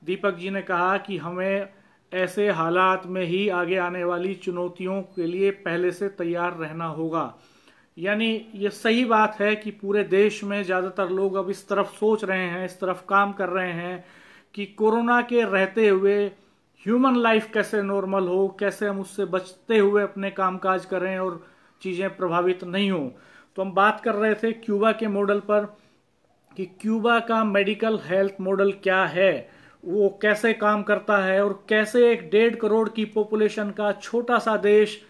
Speaker 1: दीपक जी ने कहा कि हमें ऐसे हालात में ही आगे आने वाली चुनौतियों के लिए पहले से तैयार रहना होगा यानी ये सही बात है कि पूरे देश में ज़्यादातर लोग अब इस तरफ सोच रहे हैं इस तरफ काम कर रहे हैं कि कोरोना के रहते हुए ह्यूमन लाइफ कैसे नॉर्मल हो कैसे हम उससे बचते हुए अपने कामकाज करें और चीज़ें प्रभावित नहीं हों तो हम बात कर रहे थे क्यूबा के मॉडल पर कि क्यूबा का मेडिकल हेल्थ मॉडल क्या है वो कैसे काम करता है और कैसे एक डेढ़ करोड़ की पॉपुलेशन का छोटा सा देश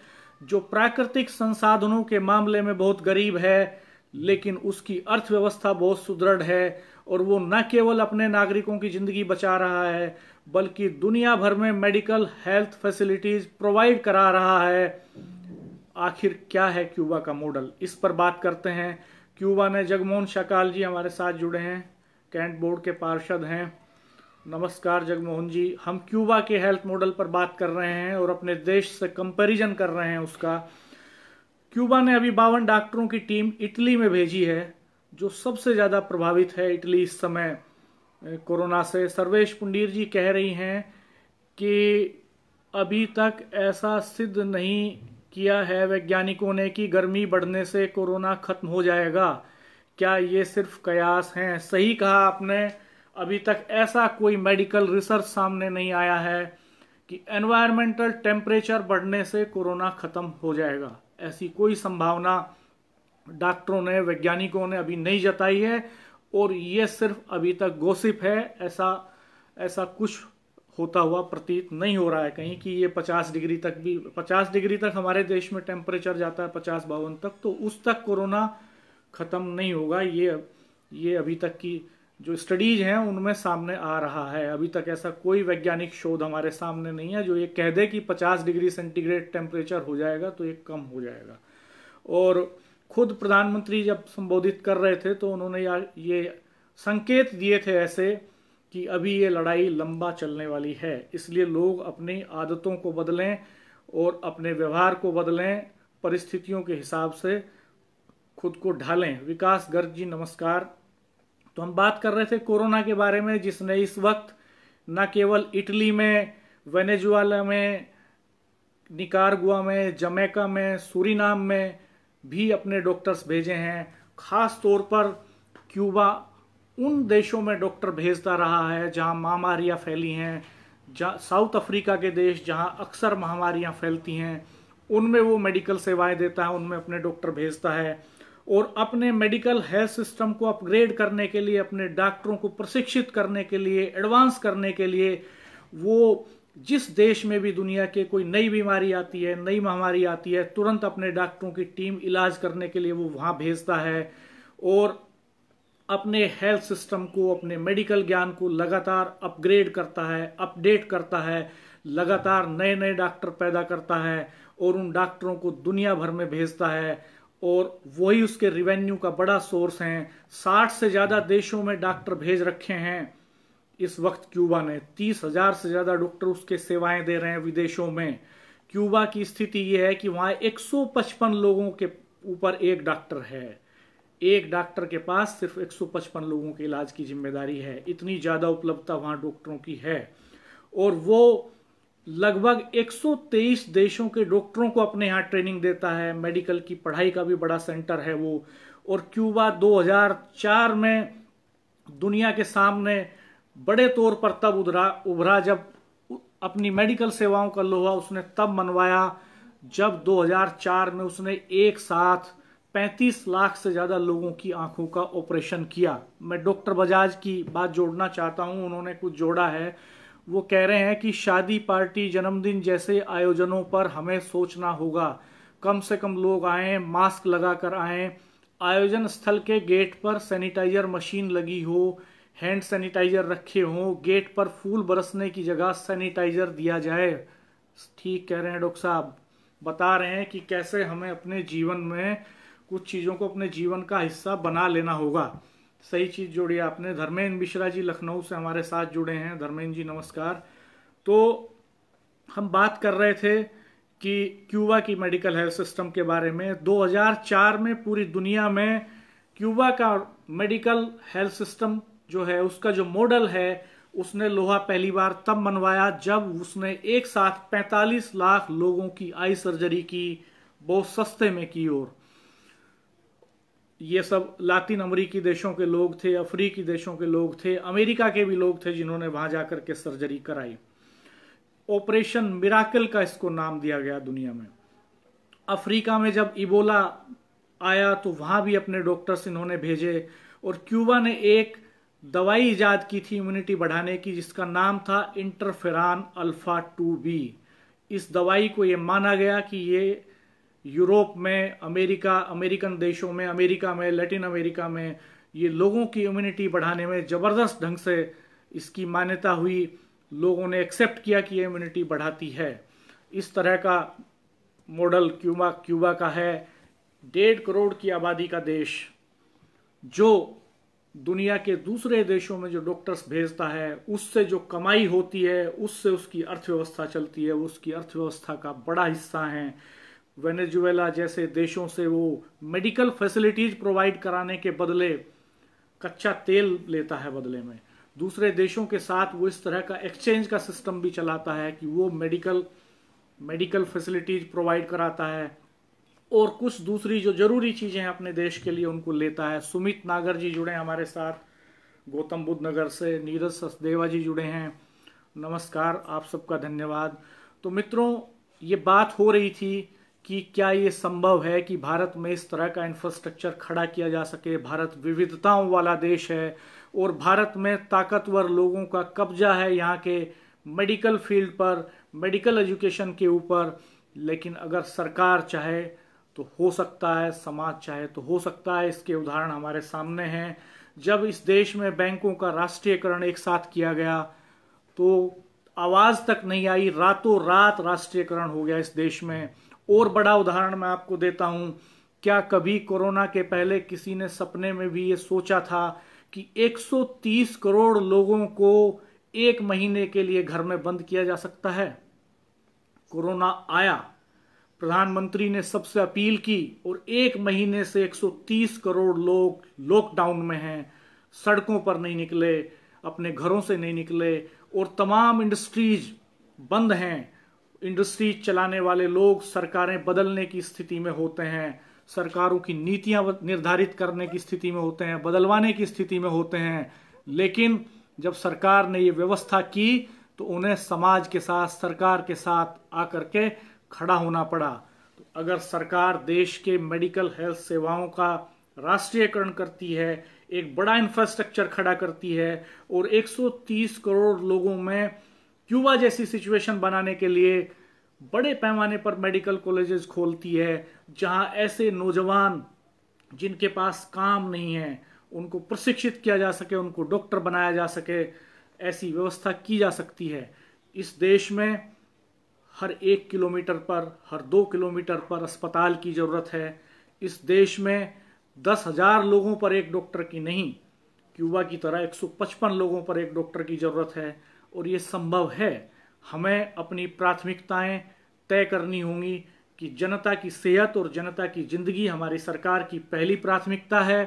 Speaker 1: जो प्राकृतिक संसाधनों के मामले में बहुत गरीब है लेकिन उसकी अर्थव्यवस्था बहुत सुदृढ़ है और वो न केवल अपने नागरिकों की ज़िंदगी बचा रहा है बल्कि दुनिया भर में मेडिकल हेल्थ फैसिलिटीज़ प्रोवाइड करा रहा है आखिर क्या है क्यूबा का मॉडल इस पर बात करते हैं क्यूबा में जगमोहन शकाल जी हमारे साथ जुड़े हैं कैंट बोर्ड के पार्षद हैं नमस्कार जगमोहन जी हम क्यूबा के हेल्थ मॉडल पर बात कर रहे हैं और अपने देश से कंपैरिजन कर रहे हैं उसका क्यूबा ने अभी बावन डॉक्टरों की टीम इटली में भेजी है जो सबसे ज़्यादा प्रभावित है इटली इस समय कोरोना से सर्वेश पुंडीर जी कह रही हैं कि अभी तक ऐसा सिद्ध नहीं किया है वैज्ञानिकों ने कि गर्मी बढ़ने से कोरोना खत्म हो जाएगा क्या ये सिर्फ कयास हैं सही कहा आपने अभी तक ऐसा कोई मेडिकल रिसर्च सामने नहीं आया है कि एनवायरमेंटल टेम्परेचर बढ़ने से कोरोना ख़त्म हो जाएगा ऐसी कोई संभावना डॉक्टरों ने वैज्ञानिकों ने अभी नहीं जताई है और ये सिर्फ अभी तक गोसिप है ऐसा ऐसा कुछ होता हुआ प्रतीत नहीं हो रहा है कहीं कि ये 50 डिग्री तक भी 50 डिग्री तक हमारे देश में टेम्परेचर जाता है पचास बावन तक तो उस तक कोरोना ख़त्म नहीं होगा ये ये अभी तक की जो स्टडीज हैं उनमें सामने आ रहा है अभी तक ऐसा कोई वैज्ञानिक शोध हमारे सामने नहीं है जो ये कह दे कि 50 डिग्री सेंटीग्रेड टेम्परेचर हो जाएगा तो ये कम हो जाएगा और खुद प्रधानमंत्री जब संबोधित कर रहे थे तो उन्होंने ये संकेत दिए थे ऐसे कि अभी ये लड़ाई लंबा चलने वाली है इसलिए लोग अपनी आदतों को बदलें और अपने व्यवहार को बदलें परिस्थितियों के हिसाब से खुद को ढालें विकास गर्ग जी नमस्कार तो हम बात कर रहे थे कोरोना के बारे में जिसने इस वक्त न केवल इटली में वेनेजुआला में निकारगुआ में जमैका में सूरीनाम में भी अपने डॉक्टर्स भेजे हैं खास तौर पर क्यूबा उन देशों में डॉक्टर भेजता रहा है जहां महामारियां फैली हैं साउथ अफ्रीका के देश जहां अक्सर महामारियां फैलती हैं उनमें वो मेडिकल सेवाएं देता है उनमें अपने डॉक्टर भेजता है और अपने मेडिकल हेल्थ सिस्टम को अपग्रेड करने के लिए अपने डॉक्टरों को प्रशिक्षित करने के लिए एडवांस करने के लिए वो जिस देश में भी दुनिया के कोई नई बीमारी आती है नई महामारी आती है तुरंत अपने डॉक्टरों की टीम इलाज करने के लिए वो वहाँ भेजता है और अपने हेल्थ सिस्टम को अपने मेडिकल ज्ञान को लगातार अपग्रेड करता है अपडेट करता है लगातार नए नए डॉक्टर पैदा करता है और उन डॉक्टरों को दुनिया भर में भेजता है और वही उसके रिवेन्यू का बड़ा सोर्स हैं साठ से ज़्यादा देशों में डॉक्टर भेज रखे हैं इस वक्त क्यूबा ने तीस हजार से ज़्यादा डॉक्टर उसके सेवाएं दे रहे हैं विदेशों में क्यूबा की स्थिति यह है कि वहां 155 लोगों के ऊपर एक डॉक्टर है एक डॉक्टर के पास सिर्फ 155 लोगों के इलाज की जिम्मेदारी है इतनी ज़्यादा उपलब्धता वहां डॉक्टरों की है और वो लगभग 123 देशों के डॉक्टरों को अपने यहाँ ट्रेनिंग देता है मेडिकल की पढ़ाई का भी बड़ा सेंटर है वो और क्यूबा 2004 में दुनिया के सामने बड़े तौर पर तब उधरा उभरा जब अपनी मेडिकल सेवाओं का लोहा उसने तब मनवाया जब 2004 में उसने एक साथ 35 लाख से ज़्यादा लोगों की आंखों का ऑपरेशन किया मैं डॉक्टर बजाज की बात जोड़ना चाहता हूं उन्होंने कुछ जोड़ा है वो कह रहे हैं कि शादी पार्टी जन्मदिन जैसे आयोजनों पर हमें सोचना होगा कम से कम लोग आए मास्क लगा कर आएँ आयोजन स्थल के गेट पर सैनिटाइजर मशीन लगी हो हैंड सैनिटाइजर रखे हों गेट पर फूल बरसने की जगह सैनिटाइजर दिया जाए ठीक कह रहे हैं डॉक्टर साहब बता रहे हैं कि कैसे हमें अपने जीवन में कुछ चीज़ों को अपने जीवन का हिस्सा बना लेना होगा सही चीज़ जोड़ी आपने धर्मेंद्र मिश्रा जी लखनऊ से हमारे साथ जुड़े हैं धर्मेंद्र जी नमस्कार तो हम बात कर रहे थे कि क्यूबा की मेडिकल हेल्थ सिस्टम के बारे में 2004 में पूरी दुनिया में क्यूबा का मेडिकल हेल्थ सिस्टम जो है उसका जो मॉडल है उसने लोहा पहली बार तब मनवाया जब उसने एक साथ 45 लाख लोगों की आई सर्जरी की बहुत सस्ते में की और ये सब लातिन अमरीकी देशों के लोग थे अफ्रीकी देशों के लोग थे अमेरिका के भी लोग थे जिन्होंने वहां जाकर के सर्जरी कराई ऑपरेशन मिराकल का इसको नाम दिया गया दुनिया में अफ्रीका में जब इबोला आया तो वहां भी अपने डॉक्टर्स इन्होंने भेजे और क्यूबा ने एक दवाई ईजाद की थी इम्यूनिटी बढ़ाने की जिसका नाम था इंटरफेरान अल्फा टू बी इस दवाई को ये माना गया कि ये यूरोप में अमेरिका अमेरिकन देशों में अमेरिका में लैटिन अमेरिका में ये लोगों की इम्यूनिटी बढ़ाने में ज़बरदस्त ढंग से इसकी मान्यता हुई लोगों ने एक्सेप्ट किया कि ये इम्यूनिटी बढ़ाती है इस तरह का मॉडल क्यूबा क्यूबा का है डेढ़ करोड़ की आबादी का देश जो दुनिया के दूसरे देशों में जो डॉक्टर्स भेजता है उससे जो कमाई होती है उससे उसकी अर्थव्यवस्था चलती है उसकी अर्थव्यवस्था का बड़ा हिस्सा है वेनेजुएला जैसे देशों से वो मेडिकल फैसिलिटीज प्रोवाइड कराने के बदले कच्चा तेल लेता है बदले में दूसरे देशों के साथ वो इस तरह का एक्सचेंज का सिस्टम भी चलाता है कि वो मेडिकल मेडिकल फैसिलिटीज प्रोवाइड कराता है और कुछ दूसरी जो जरूरी चीज़ें हैं अपने देश के लिए उनको लेता है सुमित नागर जी जुड़े हैं हमारे साथ गौतम बुद्ध नगर से नीरज ससदेवा जी जुड़े हैं नमस्कार आप सबका धन्यवाद तो मित्रों ये बात हो रही थी कि क्या ये संभव है कि भारत में इस तरह का इंफ्रास्ट्रक्चर खड़ा किया जा सके भारत विविधताओं वाला देश है और भारत में ताकतवर लोगों का कब्जा है यहाँ के मेडिकल फील्ड पर मेडिकल एजुकेशन के ऊपर लेकिन अगर सरकार चाहे तो हो सकता है समाज चाहे तो हो सकता है इसके उदाहरण हमारे सामने हैं जब इस देश में बैंकों का राष्ट्रीयकरण एक साथ किया गया तो आवाज़ तक नहीं आई रातों रात राष्ट्रीयकरण हो गया इस देश में और बड़ा उदाहरण मैं आपको देता हूं क्या कभी कोरोना के पहले किसी ने सपने में भी ये सोचा था कि 130 करोड़ लोगों को एक महीने के लिए घर में बंद किया जा सकता है कोरोना आया प्रधानमंत्री ने सबसे अपील की और एक महीने से 130 करोड़ लोग लॉकडाउन में हैं सड़कों पर नहीं निकले अपने घरों से नहीं निकले और तमाम इंडस्ट्रीज बंद हैं इंडस्ट्री चलाने वाले लोग सरकारें बदलने की स्थिति में होते हैं सरकारों की नीतियां निर्धारित करने की स्थिति में होते हैं बदलवाने की स्थिति में होते हैं लेकिन जब सरकार ने ये व्यवस्था की तो उन्हें समाज के साथ सरकार के साथ आकर के खड़ा होना पड़ा तो अगर सरकार देश के मेडिकल हेल्थ सेवाओं का राष्ट्रीयकरण करती है एक बड़ा इंफ्रास्ट्रक्चर खड़ा करती है और 130 करोड़ लोगों में क्यूबा जैसी सिचुएशन बनाने के लिए बड़े पैमाने पर मेडिकल कॉलेजेस खोलती है जहां ऐसे नौजवान जिनके पास काम नहीं है उनको प्रशिक्षित किया जा सके उनको डॉक्टर बनाया जा सके ऐसी व्यवस्था की जा सकती है इस देश में हर एक किलोमीटर पर हर दो किलोमीटर पर अस्पताल की ज़रूरत है इस देश में दस हज़ार लोगों पर एक डॉक्टर की नहीं क्यूबा की तरह 155 लोगों पर एक डॉक्टर की ज़रूरत है और ये संभव है हमें अपनी प्राथमिकताएं तय करनी होंगी कि जनता की सेहत और जनता की जिंदगी हमारी सरकार की पहली प्राथमिकता है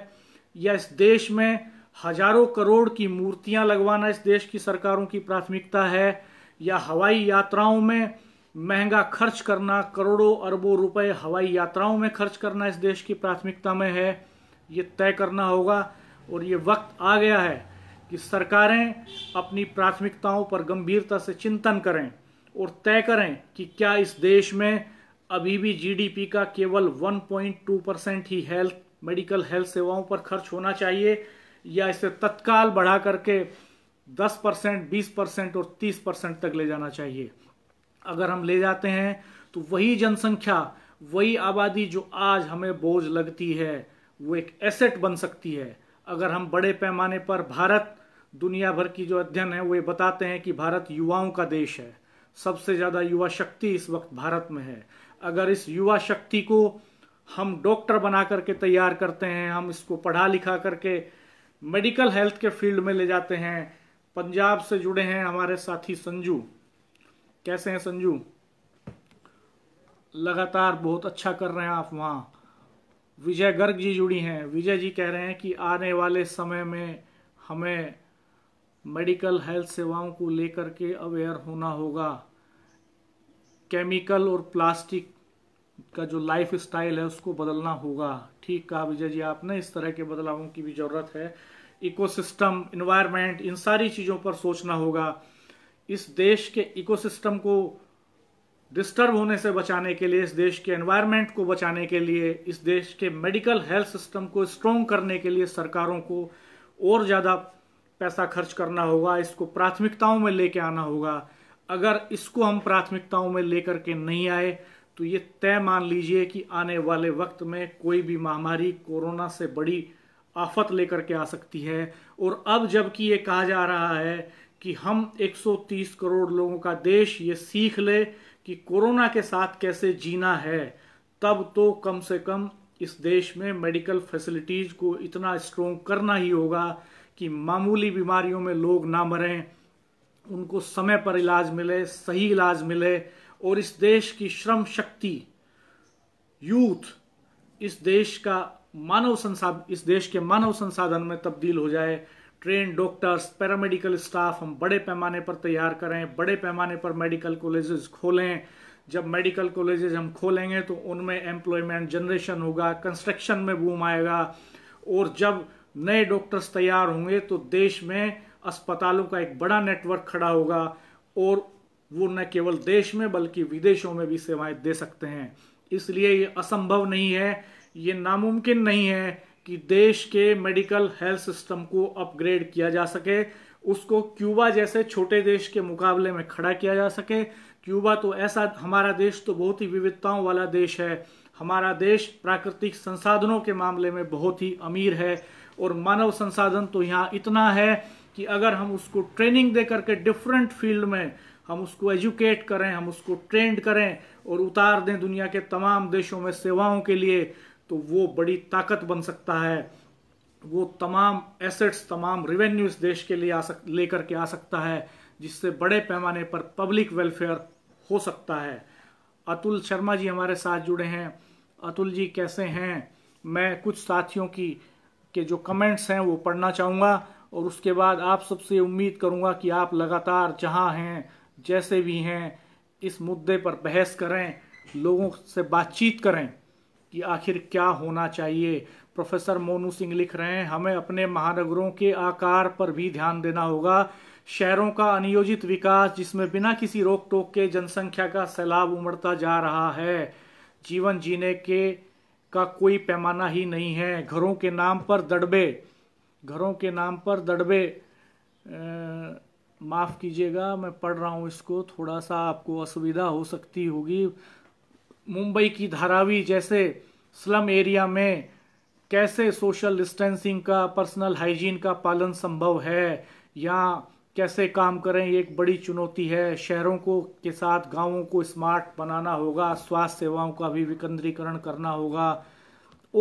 Speaker 1: या इस देश में हजारों करोड़ की मूर्तियां लगवाना इस देश की सरकारों की प्राथमिकता है या हवाई यात्राओं में महंगा खर्च करना करोड़ों अरबों रुपए हवाई यात्राओं में खर्च करना इस देश की प्राथमिकता में है ये तय करना होगा और ये वक्त आ गया है कि सरकारें अपनी प्राथमिकताओं पर गंभीरता से चिंतन करें और तय करें कि क्या इस देश में अभी भी जीडीपी का केवल 1.2 परसेंट ही हेल्थ मेडिकल हेल्थ सेवाओं पर खर्च होना चाहिए या इसे तत्काल बढ़ा करके 10 परसेंट बीस परसेंट और 30 परसेंट तक ले जाना चाहिए अगर हम ले जाते हैं तो वही जनसंख्या वही आबादी जो आज हमें बोझ लगती है वो एक एसेट बन सकती है अगर हम बड़े पैमाने पर भारत दुनिया भर की जो अध्ययन है वे बताते हैं कि भारत युवाओं का देश है सबसे ज़्यादा युवा शक्ति इस वक्त भारत में है अगर इस युवा शक्ति को हम डॉक्टर बना करके तैयार करते हैं हम इसको पढ़ा लिखा करके मेडिकल हेल्थ के फील्ड में ले जाते हैं पंजाब से जुड़े हैं हमारे साथी संजू कैसे हैं संजू लगातार बहुत अच्छा कर रहे हैं आप वहाँ विजय गर्ग जी जुड़ी हैं विजय जी कह रहे हैं कि आने वाले समय में हमें मेडिकल हेल्थ सेवाओं को लेकर के अवेयर होना होगा केमिकल और प्लास्टिक का जो लाइफ स्टाइल है उसको बदलना होगा ठीक कहा विजय जी आपने इस तरह के बदलावों की भी ज़रूरत है इकोसिस्टम इन्वायरमेंट इन सारी चीज़ों पर सोचना होगा इस देश के इकोसिस्टम को डिस्टर्ब होने से बचाने के लिए इस देश के एनवायरनमेंट को बचाने के लिए इस देश के मेडिकल हेल्थ सिस्टम को स्ट्रॉन्ग करने के लिए सरकारों को और ज़्यादा पैसा खर्च करना होगा इसको प्राथमिकताओं में लेके आना होगा अगर इसको हम प्राथमिकताओं में लेकर के नहीं आए तो ये तय मान लीजिए कि आने वाले वक्त में कोई भी महामारी कोरोना से बड़ी आफत लेकर के आ सकती है और अब जबकि ये कहा जा रहा है कि हम 130 करोड़ लोगों का देश ये सीख ले कि कोरोना के साथ कैसे जीना है तब तो कम से कम इस देश में मेडिकल फैसिलिटीज़ को इतना स्ट्रोंग करना ही होगा कि मामूली बीमारियों में लोग ना मरें उनको समय पर इलाज मिले सही इलाज मिले और इस देश की श्रम शक्ति यूथ इस देश का मानव संसाधन इस देश के मानव संसाधन में तब्दील हो जाए ट्रेन डॉक्टर्स पैरामेडिकल स्टाफ हम बड़े पैमाने पर तैयार करें बड़े पैमाने पर मेडिकल कॉलेजेस खोलें जब मेडिकल कॉलेजेस हम खोलेंगे तो उनमें एम्प्लॉयमेंट जनरेशन होगा कंस्ट्रक्शन में बूम आएगा और जब नए डॉक्टर्स तैयार होंगे तो देश में अस्पतालों का एक बड़ा नेटवर्क खड़ा होगा और वो न केवल देश में बल्कि विदेशों में भी सेवाएं दे सकते हैं इसलिए ये असंभव नहीं है ये नामुमकिन नहीं है कि देश के मेडिकल हेल्थ सिस्टम को अपग्रेड किया जा सके उसको क्यूबा जैसे छोटे देश के मुकाबले में खड़ा किया जा सके क्यूबा तो ऐसा हमारा देश तो बहुत ही विविधताओं वाला देश है हमारा देश प्राकृतिक संसाधनों के मामले में बहुत ही अमीर है और मानव संसाधन तो यहाँ इतना है कि अगर हम उसको ट्रेनिंग दे करके डिफरेंट फील्ड में हम उसको एजुकेट करें हम उसको ट्रेंड करें और उतार दें दुनिया के तमाम देशों में सेवाओं के लिए तो वो बड़ी ताकत बन सकता है वो तमाम एसेट्स तमाम रिवेन्यू इस देश के लिए आ सक लेकर के आ सकता है जिससे बड़े पैमाने पर पब्लिक वेलफेयर हो सकता है अतुल शर्मा जी हमारे साथ जुड़े हैं अतुल जी कैसे हैं मैं कुछ साथियों की के जो कमेंट्स हैं वो पढ़ना चाहूँगा और उसके बाद आप सबसे उम्मीद करूँगा कि आप लगातार जहाँ हैं जैसे भी हैं इस मुद्दे पर बहस करें लोगों से बातचीत करें कि आखिर क्या होना चाहिए प्रोफेसर मोनू सिंह लिख रहे हैं हमें अपने महानगरों के आकार पर भी ध्यान देना होगा शहरों का अनियोजित विकास जिसमें बिना किसी रोक टोक के जनसंख्या का सैलाब उमड़ता जा रहा है जीवन जीने के का कोई पैमाना ही नहीं है घरों के नाम पर दड़बे घरों के नाम पर दड़बे माफ़ कीजिएगा मैं पढ़ रहा हूँ इसको थोड़ा सा आपको असुविधा हो सकती होगी मुंबई की धारावी जैसे स्लम एरिया में कैसे सोशल डिस्टेंसिंग का पर्सनल हाइजीन का पालन संभव है या कैसे काम करें ये एक बड़ी चुनौती है शहरों को के साथ गांवों को स्मार्ट बनाना होगा स्वास्थ्य सेवाओं का भी विकेंद्रीकरण करना होगा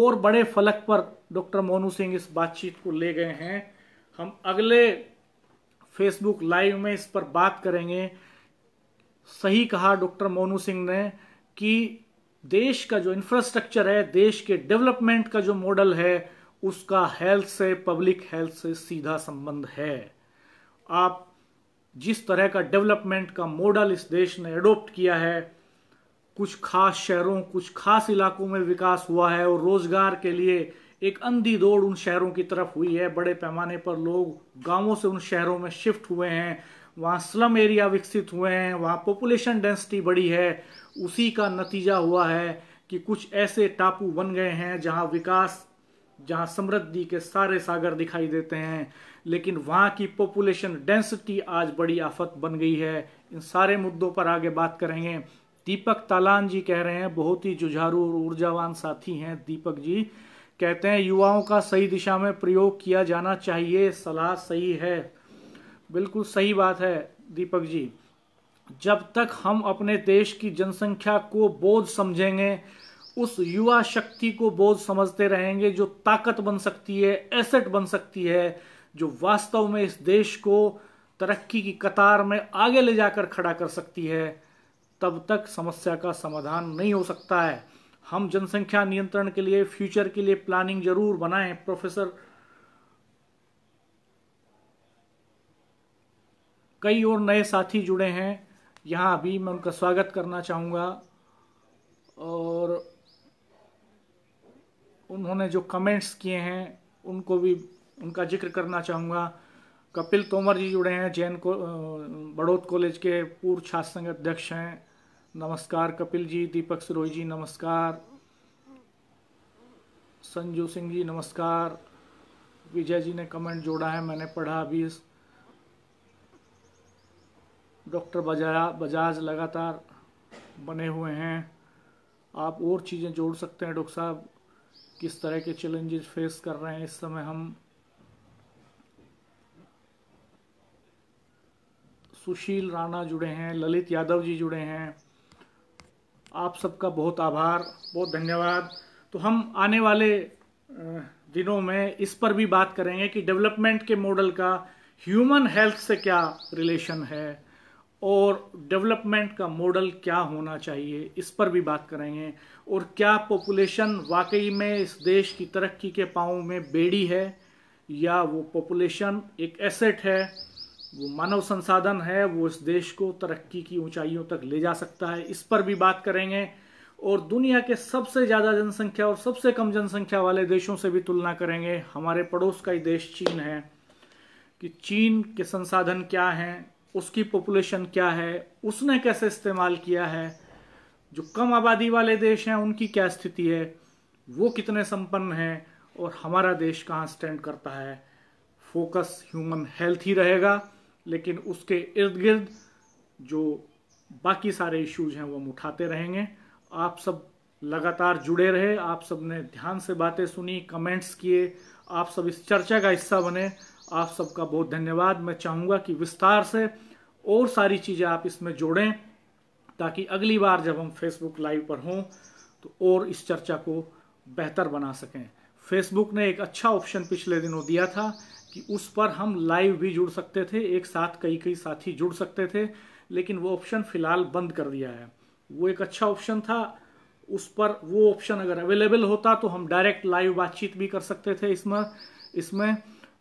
Speaker 1: और बड़े फलक पर डॉक्टर मोनू सिंह इस बातचीत को ले गए हैं हम अगले फेसबुक लाइव में इस पर बात करेंगे सही कहा डॉक्टर मोनू सिंह ने कि देश का जो इंफ्रास्ट्रक्चर है देश के डेवलपमेंट का जो मॉडल है उसका हेल्थ से पब्लिक हेल्थ से सीधा संबंध है आप जिस तरह का डेवलपमेंट का मॉडल इस देश ने अडोप्ट किया है कुछ खास शहरों कुछ खास इलाकों में विकास हुआ है और रोजगार के लिए एक अंधी दौड़ उन शहरों की तरफ हुई है बड़े पैमाने पर लोग गांवों से उन शहरों में शिफ्ट हुए हैं वहाँ स्लम एरिया विकसित हुए हैं वहाँ पॉपुलेशन डेंसिटी बढ़ी है उसी का नतीजा हुआ है कि कुछ ऐसे टापू बन गए हैं जहाँ विकास जहाँ समृद्धि के सारे सागर दिखाई देते हैं लेकिन वहाँ की पॉपुलेशन डेंसिटी आज बड़ी आफत बन गई है इन सारे मुद्दों पर आगे बात करेंगे दीपक तालान जी कह रहे हैं बहुत ही जुझारू और ऊर्जावान साथी हैं दीपक जी कहते हैं युवाओं का सही दिशा में प्रयोग किया जाना चाहिए सलाह सही है बिल्कुल सही बात है दीपक जी जब तक हम अपने देश की जनसंख्या को बोझ समझेंगे उस युवा शक्ति को बोझ समझते रहेंगे जो ताकत बन सकती है एसेट बन सकती है जो वास्तव में इस देश को तरक्की की कतार में आगे ले जाकर खड़ा कर सकती है तब तक समस्या का समाधान नहीं हो सकता है हम जनसंख्या नियंत्रण के लिए फ्यूचर के लिए प्लानिंग जरूर बनाएं प्रोफेसर कई और नए साथी जुड़े हैं यहाँ भी मैं उनका स्वागत करना चाहूँगा और उन्होंने जो कमेंट्स किए हैं उनको भी उनका जिक्र करना चाहूँगा कपिल तोमर जी जुड़े हैं जैन को बड़ौद कॉलेज के पूर्व छात्र संघ अध्यक्ष हैं नमस्कार कपिल जी दीपक सिरोही जी नमस्कार संजू सिंह जी नमस्कार विजय जी ने कमेंट जोड़ा है मैंने पढ़ा अभी डॉक्टर बजाया बजाज लगातार बने हुए हैं आप और चीज़ें जोड़ सकते हैं डॉक्टर साहब किस तरह के चैलेंजेस फेस कर रहे हैं इस समय हम सुशील राणा जुड़े हैं ललित यादव जी जुड़े हैं आप सबका बहुत आभार बहुत धन्यवाद तो हम आने वाले दिनों में इस पर भी बात करेंगे कि डेवलपमेंट के मॉडल का ह्यूमन हेल्थ से क्या रिलेशन है और डेवलपमेंट का मॉडल क्या होना चाहिए इस पर भी बात करेंगे और क्या पॉपुलेशन वाकई में इस देश की तरक्की के पाँव में बेड़ी है या वो पॉपुलेशन एक एसेट है वो मानव संसाधन है वो इस देश को तरक्की की ऊंचाइयों तक ले जा सकता है इस पर भी बात करेंगे और दुनिया के सबसे ज़्यादा जनसंख्या और सबसे कम जनसंख्या वाले देशों से भी तुलना करेंगे हमारे पड़ोस का ही देश चीन है कि चीन के संसाधन क्या हैं उसकी पॉपुलेशन क्या है उसने कैसे इस्तेमाल किया है जो कम आबादी वाले देश हैं उनकी क्या स्थिति है वो कितने संपन्न हैं और हमारा देश कहाँ स्टैंड करता है फोकस ह्यूमन हेल्थ ही रहेगा लेकिन उसके इर्द गिर्द जो बाकी सारे इश्यूज हैं वो हम उठाते रहेंगे आप सब लगातार जुड़े रहे आप सब ने ध्यान से बातें सुनी कमेंट्स किए आप सब इस चर्चा का हिस्सा बने आप सबका बहुत धन्यवाद मैं चाहूँगा कि विस्तार से और सारी चीज़ें आप इसमें जोड़ें ताकि अगली बार जब हम फेसबुक लाइव पर हों तो और इस चर्चा को बेहतर बना सकें फेसबुक ने एक अच्छा ऑप्शन पिछले दिनों दिया था कि उस पर हम लाइव भी जुड़ सकते थे एक साथ कई कई साथी जुड़ सकते थे लेकिन वो ऑप्शन फ़िलहाल बंद कर दिया है वो एक अच्छा ऑप्शन था उस पर वो ऑप्शन अगर अवेलेबल होता तो हम डायरेक्ट लाइव बातचीत भी कर सकते थे इसमें इसमें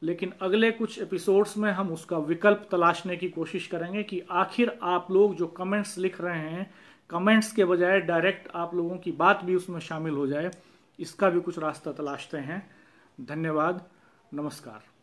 Speaker 1: लेकिन अगले कुछ एपिसोड्स में हम उसका विकल्प तलाशने की कोशिश करेंगे कि आखिर आप लोग जो कमेंट्स लिख रहे हैं कमेंट्स के बजाय डायरेक्ट आप लोगों की बात भी उसमें शामिल हो जाए इसका भी कुछ रास्ता तलाशते हैं धन्यवाद नमस्कार